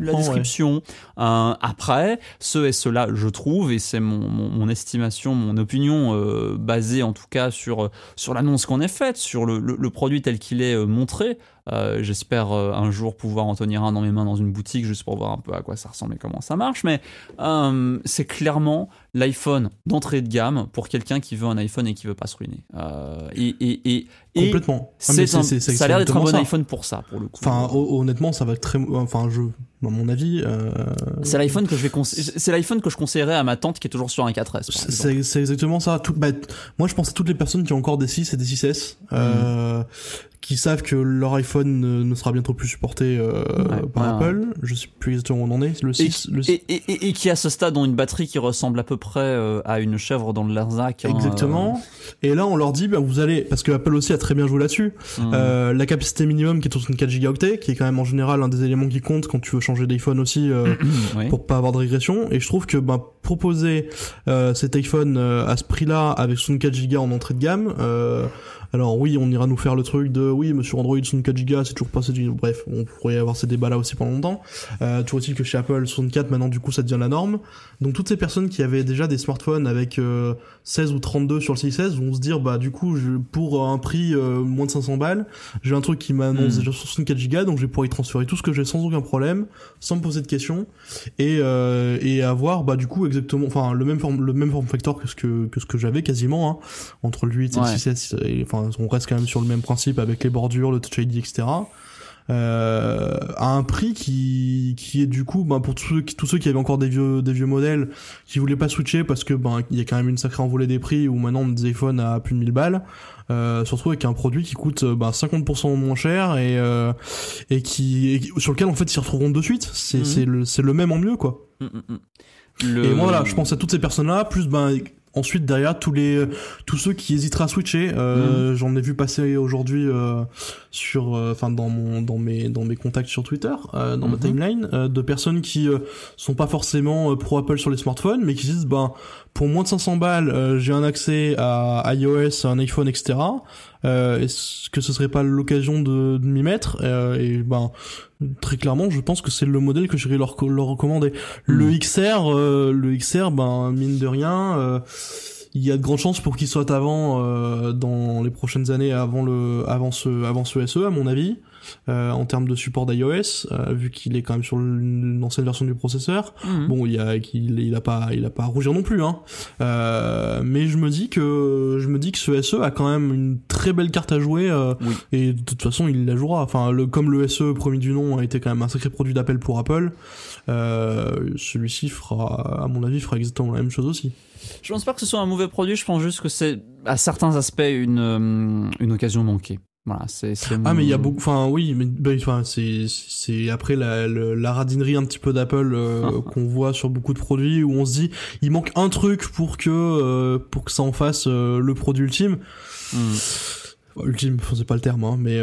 la description. Euh, après, ce SE-là, je trouve, et c'est mon, estimation, mon opinion, euh, basée en tout cas sur, sur l'annonce qu'on a faite, sur le produit tel qu'il est montré, euh, j'espère euh, un jour pouvoir en tenir un dans mes mains dans une boutique juste pour voir un peu à quoi ça ressemble et comment ça marche. Mais euh, c'est clairement l'iPhone d'entrée de gamme pour quelqu'un qui veut un iPhone et qui veut pas se ruiner. et, Complètement. Ah, ça a l'air d'être un bon iPhone pour ça, pour le coup. Enfin, honnêtement, ça va être très. Enfin, je. dans mon avis. Euh, c'est l'iPhone que je vais C'est l'iPhone que je conseillerais à ma tante qui est toujours sur un 4S. C'est exactement ça. Tout, bah, moi, je pense à toutes les personnes qui ont encore des 6 et des 6S, euh, mm. qui savent que leur iPhone ne, sera bientôt plus supporté euh, par Apple. Je sais plus exactement où on en est. Le 6, et, le Et, qui à ce stade ont une batterie qui ressemble à peu près à une chèvre dans le Larzac. Hein, exactement. Et là, on leur dit, bah, vous allez, parce que Apple aussi a très très bien joué là-dessus. Mmh. Euh, la capacité minimum qui est 64 gigaoctets, qui est quand même en général un des éléments qui compte quand tu veux changer d'iPhone aussi euh, mmh, mmh, pour pas avoir de régression. Et je trouve que ben, proposer euh, cet iPhone euh, à ce prix-là avec 64 Go en entrée de gamme, alors oui, on ira nous faire le truc de oui, monsieur sur Android 64 Go, c'est toujours pas Bref, on pourrait avoir ces débats-là aussi pendant longtemps. Euh, toujours est-il que chez Apple, 64 maintenant du coup ça devient la norme. Donc toutes ces personnes qui avaient déjà des smartphones avec 16 euh, ou 32 sur le 616 vont se dire bah du coup je, pour un prix euh, moins de 500 balles, j'ai un truc qui m'annonce hmm. déjà 64 Go, donc je vais pouvoir y transférer tout ce que j'ai sans aucun problème, sans me poser de questions et euh, et avoir bah du coup exactement, enfin le même form le même form factor que ce que que ce que j'avais quasiment hein, entre le 8 et le 6 enfin on reste quand même sur le même principe avec les bordures, le touch ID, etc. Euh, à un prix qui qui est du coup ben pour tous ceux qui, tous ceux qui avaient encore des vieux des vieux modèles qui voulaient pas switcher parce que ben il y a quand même une sacrée envolée des prix où maintenant des iPhones à plus de 1000 balles euh, se avec un produit qui coûte euh, ben 50% moins cher et euh, et qui sur lequel en fait ils s'y retrouveront de suite c'est mhm. c'est le c'est le même en mieux quoi mm, mm, mm. et moi voilà je pense à toutes ces personnes là plus ben Ensuite, derrière, tous les, tous ceux qui hésiteraient à switcher, euh, mhm. j'en ai vu passer aujourd'hui euh, sur, euh, enfin, dans mon, dans mes, dans mes contacts sur Twitter, dans ma mhm. timeline, de personnes qui sont pas forcément pro Apple sur les smartphones, mais qui disent, ben, pour moins de 500 balles, euh, j'ai un accès à iOS, un iPhone, etc. Euh, est-ce que ce serait pas l'occasion de, de m'y mettre euh, Et ben très clairement, je pense que c'est le modèle que je leur, leur recommander. Hmm. Le XR, le XR, ben mine de rien il y a de grandes chances pour qu'il soit avant dans les prochaines années avant le avant ce avant ce SE à mon avis euh, en termes de support d'iOS, euh, vu qu'il est quand même sur l'ancienne version du processeur. Mhm. Bon, il a, il, il, a pas, il a pas à rougir non plus, hein. Euh, mais je me dis que, je me dis que ce SE a quand même une très belle carte à jouer, euh, et de toute façon, il la jouera. Enfin, le, comme le SE premier du nom a été quand même un sacré produit d'appel pour Apple, celui-ci fera, à mon avis, fera exactement la même chose aussi. Je pense pas que ce soit un mauvais produit, je pense juste que c'est à certains aspects une, une occasion manquée. Ah mais il y a beaucoup, enfin oui, mais bah, enfin c'est c'est après la, la, radinerie un petit peu d'Apple euh, qu'on voit sur beaucoup de produits où on se dit il manque un truc pour que euh, pour que ça en fasse euh, le produit ultime. Hmm. Ultime, ultime, c'est pas le terme, hein, mais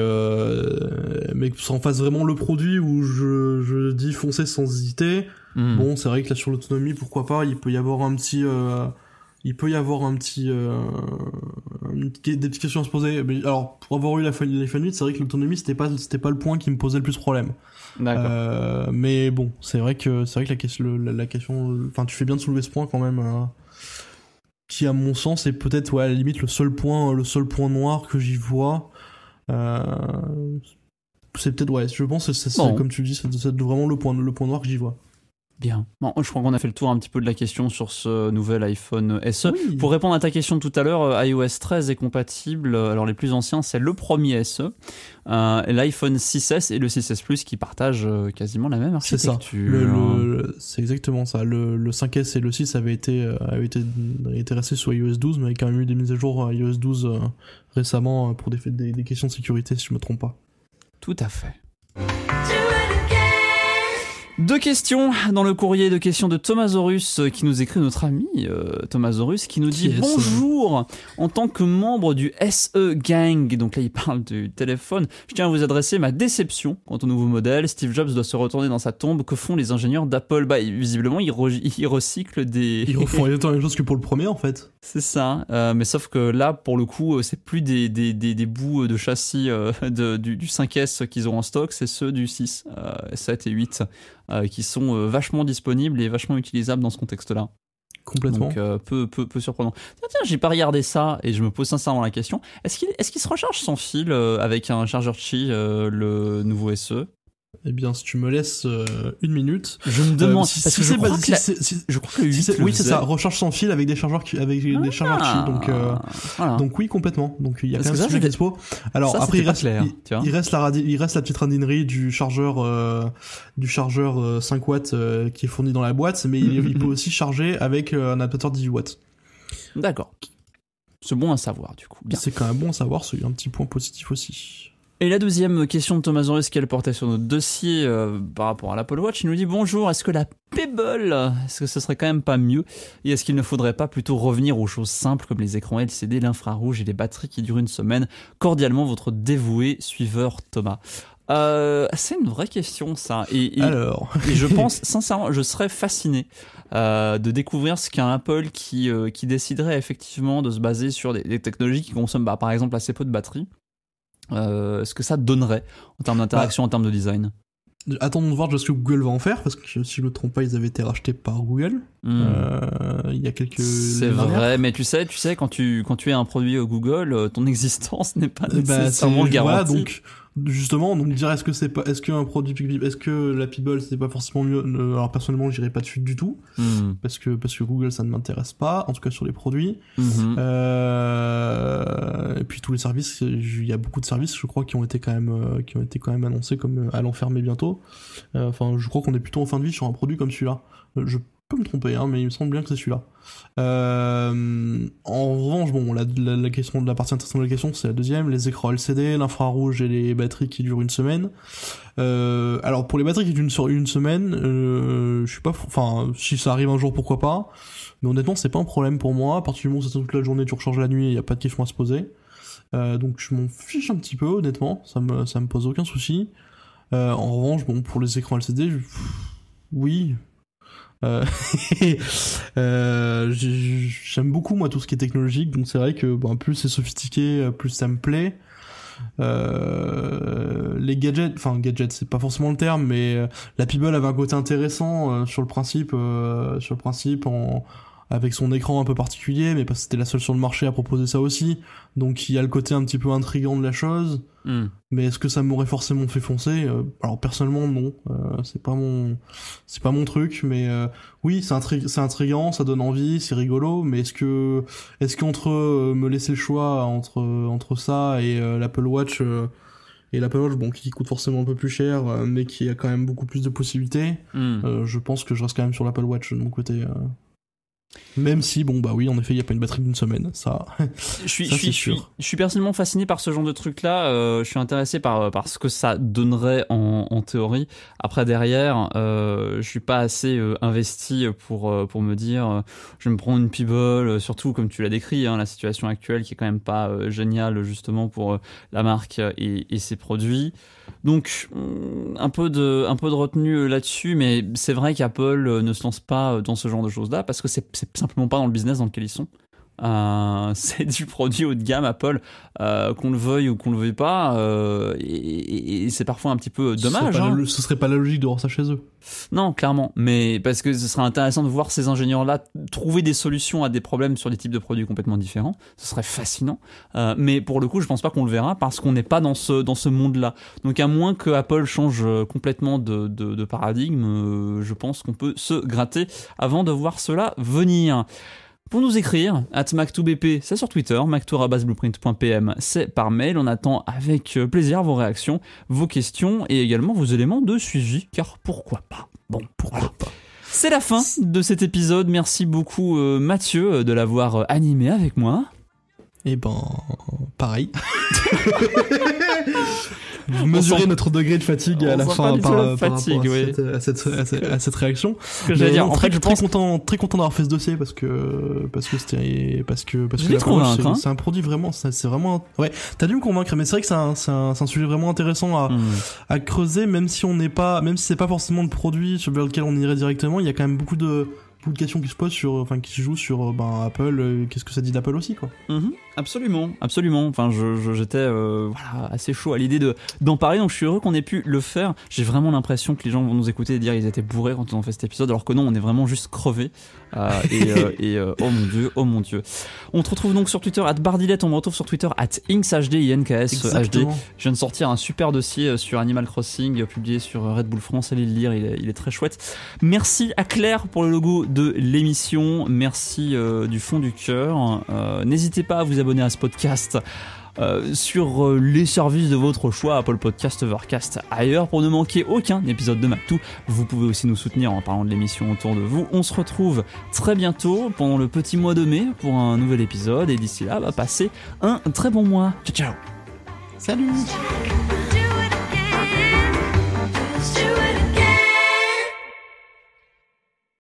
mais que ça en fasse vraiment le produit où je je dis foncer sans hésiter. Hmm. Bon, c'est vrai que là sur l'autonomie, pourquoi pas, il peut y avoir un petit il peut y avoir un petit euh, des petites questions à se poser. Alors pour avoir eu la l'iPhone 8, c'est vrai que l'autonomie c'était pas c'était pas le point qui me posait le plus problème. Euh, mais bon, c'est vrai que c'est vrai que la question question enfin tu fais bien de soulever ce point quand même hein, qui à mon sens est peut-être ouais, à la limite le seul point le seul point noir que j'y vois euh, c'est peut-être ouais, je pense c'est comme tu dis c'est vraiment le point le point noir que j'y vois. Bien. Bon, je crois qu'on a fait le tour un petit peu de la question sur ce nouvel iPhone SE. Pour répondre à ta question tout à l'heure, euh, iOS 13 est compatible. Euh, alors les plus anciens, c'est le premier SE, euh, l'iPhone 6S et le 6S Plus qui partagent quasiment la même architecture. C'est ça. c'est exactement ça. Le, 5S et le 6 avaient été, avaient été, restés sur iOS 12, mais quand même eu des mises à jour iOS 12 récemment pour des, des questions de sécurité, si je ne me trompe pas. Tout à fait. Deux questions dans le courrier de questions de Thomas Horus euh, qui nous écrit notre ami euh, Thomas Horus qui nous dit hein bonjour en tant que membre du SE Gang donc là il parle du téléphone je tiens à vous adresser ma déception quant au nouveau modèle Steve Jobs doit se retourner dans sa tombe que font les ingénieurs d'Apple bah visiblement ils, recyclent des ils refont exactement les choses que pour le premier en fait c'est ça euh, mais sauf que là pour le coup c'est plus des, des, des, bouts de châssis du, du, 5S qu'ils ont en stock c'est ceux du 6 7 et 8 euh, qui sont euh, vachement disponibles et vachement utilisables dans ce contexte-là. Complètement. Donc, euh, peu, peu, surprenant. Tiens, tiens j'ai pas regardé ça et je me pose sincèrement la question. Est-ce qu'il se recharge sans fil avec un chargeur Qi, le nouveau SE eh bien, si tu me laisses euh, une minute. Je me euh, demande si, c'est je, crois que oui c'est ça, recharge sans fil avec des chargeurs qui, avec des chargeurs ah, donc euh, donc oui complètement. Donc il y a quand même dispo. Alors après il reste, la il reste la petite radinerie du chargeur du chargeur 5 watts qui est fourni dans la boîte, mais il, peut aussi charger avec un adaptateur 18 watts. D'accord. C'est bon à savoir du coup. C'est quand même bon à savoir, c'est un petit point positif aussi. Et la deuxième question de Thomas qui qu'elle portait sur notre dossier euh, par rapport à l'Apple Watch, il nous dit bonjour, est-ce que la Pebble, est-ce que ce serait quand même pas mieux Et est-ce qu'il ne faudrait pas plutôt revenir aux choses simples comme les écrans LCD, l'infrarouge et les batteries qui durent une semaine Cordialement, votre dévoué suiveur Thomas. Euh, c'est une vraie question ça. Et, Alors. et je pense sincèrement, je serais fasciné euh, de découvrir ce qu'un Apple qui, qui déciderait effectivement de se baser sur des, technologies qui consomment bah, par exemple assez peu de batterie. Euh, ce que ça donnerait en termes d'interaction, en termes de design Attendons de voir que Google va en faire, parce que si je ne me trompe pas, ils avaient été rachetés par Google hmm. euh, il y a quelques. C'est vrai, mais tu sais, tu sais, quand tu quand tu es un produit Google, euh, ton existence n'est pas bah, nécessairement garantie. donc justement, donc dire est-ce que c'est pas, est-ce qu'un produit est-ce que la people c'est pas forcément mieux Alors personnellement, j'irai pas dessus du tout hmm. parce que parce que Google ça ne m'intéresse pas, en tout cas sur les produits. Hmm. Euh, et puis tous les services, il y a beaucoup de services, je crois, qui ont été quand même euh, qui ont été quand même annoncés comme euh, à l'enfermer bientôt. Enfin, je crois qu'on est plutôt en fin de vie sur un produit comme celui-là me tromper, hein, mais il me semble bien que c'est celui-là. Euh, en revanche, bon, la, question de la partie intéressante de la question, c'est la deuxième, les écrans LCD, l'infrarouge et les batteries qui durent une semaine. Euh, alors pour les batteries qui durent une semaine, euh, je suis pas, enfin, si ça arrive un jour, pourquoi pas. Mais honnêtement, c'est pas un problème pour moi. À partir du moment où toute la journée, tu recharges la nuit, il y a pas de question à se poser. donc je m'en fiche un petit peu, honnêtement, ça me, ça me pose aucun souci. en revanche, bon, pour les écrans LCD, oui, euh, euh, j'aime beaucoup moi tout ce qui est technologique, donc c'est vrai que ben, plus c'est sophistiqué, euh, plus ça me plaît. les gadgets, enfin gadgets, c'est pas forcément le terme, mais la people avait un côté intéressant sur le principe, sur le principe en, avec son écran un peu particulier, mais parce que c'était la seule sur le marché à proposer ça aussi. Donc il y a le côté un petit peu intrigant de la chose. Hmm. Mais est-ce que ça m'aurait forcément fait foncer euh, Alors personnellement non, euh, c'est pas mon c'est pas mon truc. Mais euh, oui, c'est intrig... c'est intrigant, ça donne envie, c'est rigolo. Mais est-ce que est-ce qu'entre me laisser le choix entre entre ça et l'Apple Watch et l'Apple Watch, bon, qui coûte forcément un peu plus cher, mais qui a quand même beaucoup plus de possibilités. Hmm. je pense que je reste quand même sur l'Apple Watch de mon côté. Même si, bon, bah oui, en effet, il n'y a pas une batterie d'une semaine, ça. Je suis, je, suis, personnellement fasciné par ce genre de truc-là. Euh, je suis intéressé euh, par, ce que ça donnerait en, théorie. Après, derrière, euh, je suis pas assez euh, investi pour, pour me dire je me prends une pibole, surtout comme tu l'as décrit, hein, la situation actuelle qui est quand même pas géniale, justement, pour la marque et ses produits. Donc euh, un peu de, un peu de retenue euh, là-dessus, mais c'est vrai qu'Apple euh, ne se lance pas dans ce genre de choses-là parce que c'est simplement pas dans le business dans lequel ils sont. Euh, c'est du produit haut de gamme Apple, euh, qu'on le veuille ou qu'on le veuille pas, euh, et, c'est parfois un petit peu dommage. Ce serait, hein. serait, pas la logique de voir ça chez eux. Non, clairement, mais parce que ce serait intéressant de voir ces ingénieurs-là trouver des solutions à des problèmes sur des types de produits complètement différents. Ce serait fascinant, mais pour le coup, je pense pas qu'on le verra parce qu'on n'est pas dans ce dans ce monde-là. Donc à moins que Apple change complètement de, de paradigme, je pense qu'on peut se gratter avant de voir cela venir. Pour nous écrire, at 2 bp c'est sur Twitter, mac c'est par mail. On attend avec euh, plaisir vos réactions, vos questions et également vos éléments de suivi, car pourquoi pas Bon, pourquoi pas c'est la fin de cet épisode. Merci beaucoup euh, Mathieu euh, de l'avoir animé avec moi. Et eh ben, pareil. Vous mesurez notre degré de fatigue à la fin par, par à, cette, à, cette, à, cette, réaction. dire. En fait, je très content, très content d'avoir fait ce dossier parce que parce que c'était parce que parce que hein. c'est un produit vraiment, c'est vraiment. Ouais, t'as dû me convaincre, mais c'est vrai que c'est un, un, un, sujet vraiment intéressant à, hmm. à creuser, même si on n'est pas, même si c'est pas forcément le produit sur lequel on irait directement. Il y a quand même beaucoup de beaucoup questions qui se posent sur, enfin, qui se jouent sur euh, ben, Apple. Euh, qu'est-ce que ça dit d'Apple aussi, quoi. Mhm. Absolument, absolument. Enfin, j'étais je, j'étais euh, voilà, assez chaud à l'idée d'en parler, donc je suis heureux qu'on ait pu le faire. J'ai vraiment l'impression que les gens vont nous écouter et dire ils étaient bourrés quand on ont fait cet épisode, alors que non, on est vraiment juste crevés. Euh, et, euh, et euh, oh mon dieu, oh mon dieu. On te retrouve donc sur Twitter, at Bardilette, on me retrouve sur Twitter, at InksHD, Je viens de sortir un super dossier euh, sur Animal Crossing, publié sur Red Bull France, allez le lire, il est, il est très chouette. Merci à Claire pour le logo de l'émission, merci du fond du cœur. N'hésitez pas à vous abonner abonner à ce podcast. Euh, sur euh, les services de votre choix, Apple Podcast, Overcast, ailleurs, pour ne manquer aucun épisode de tout Vous pouvez aussi nous soutenir en parlant de l'émission autour de vous. On se retrouve très bientôt pendant le petit mois de mai pour un nouvel épisode et d'ici là, bah, passez un très bon mois. Ciao ciao Salut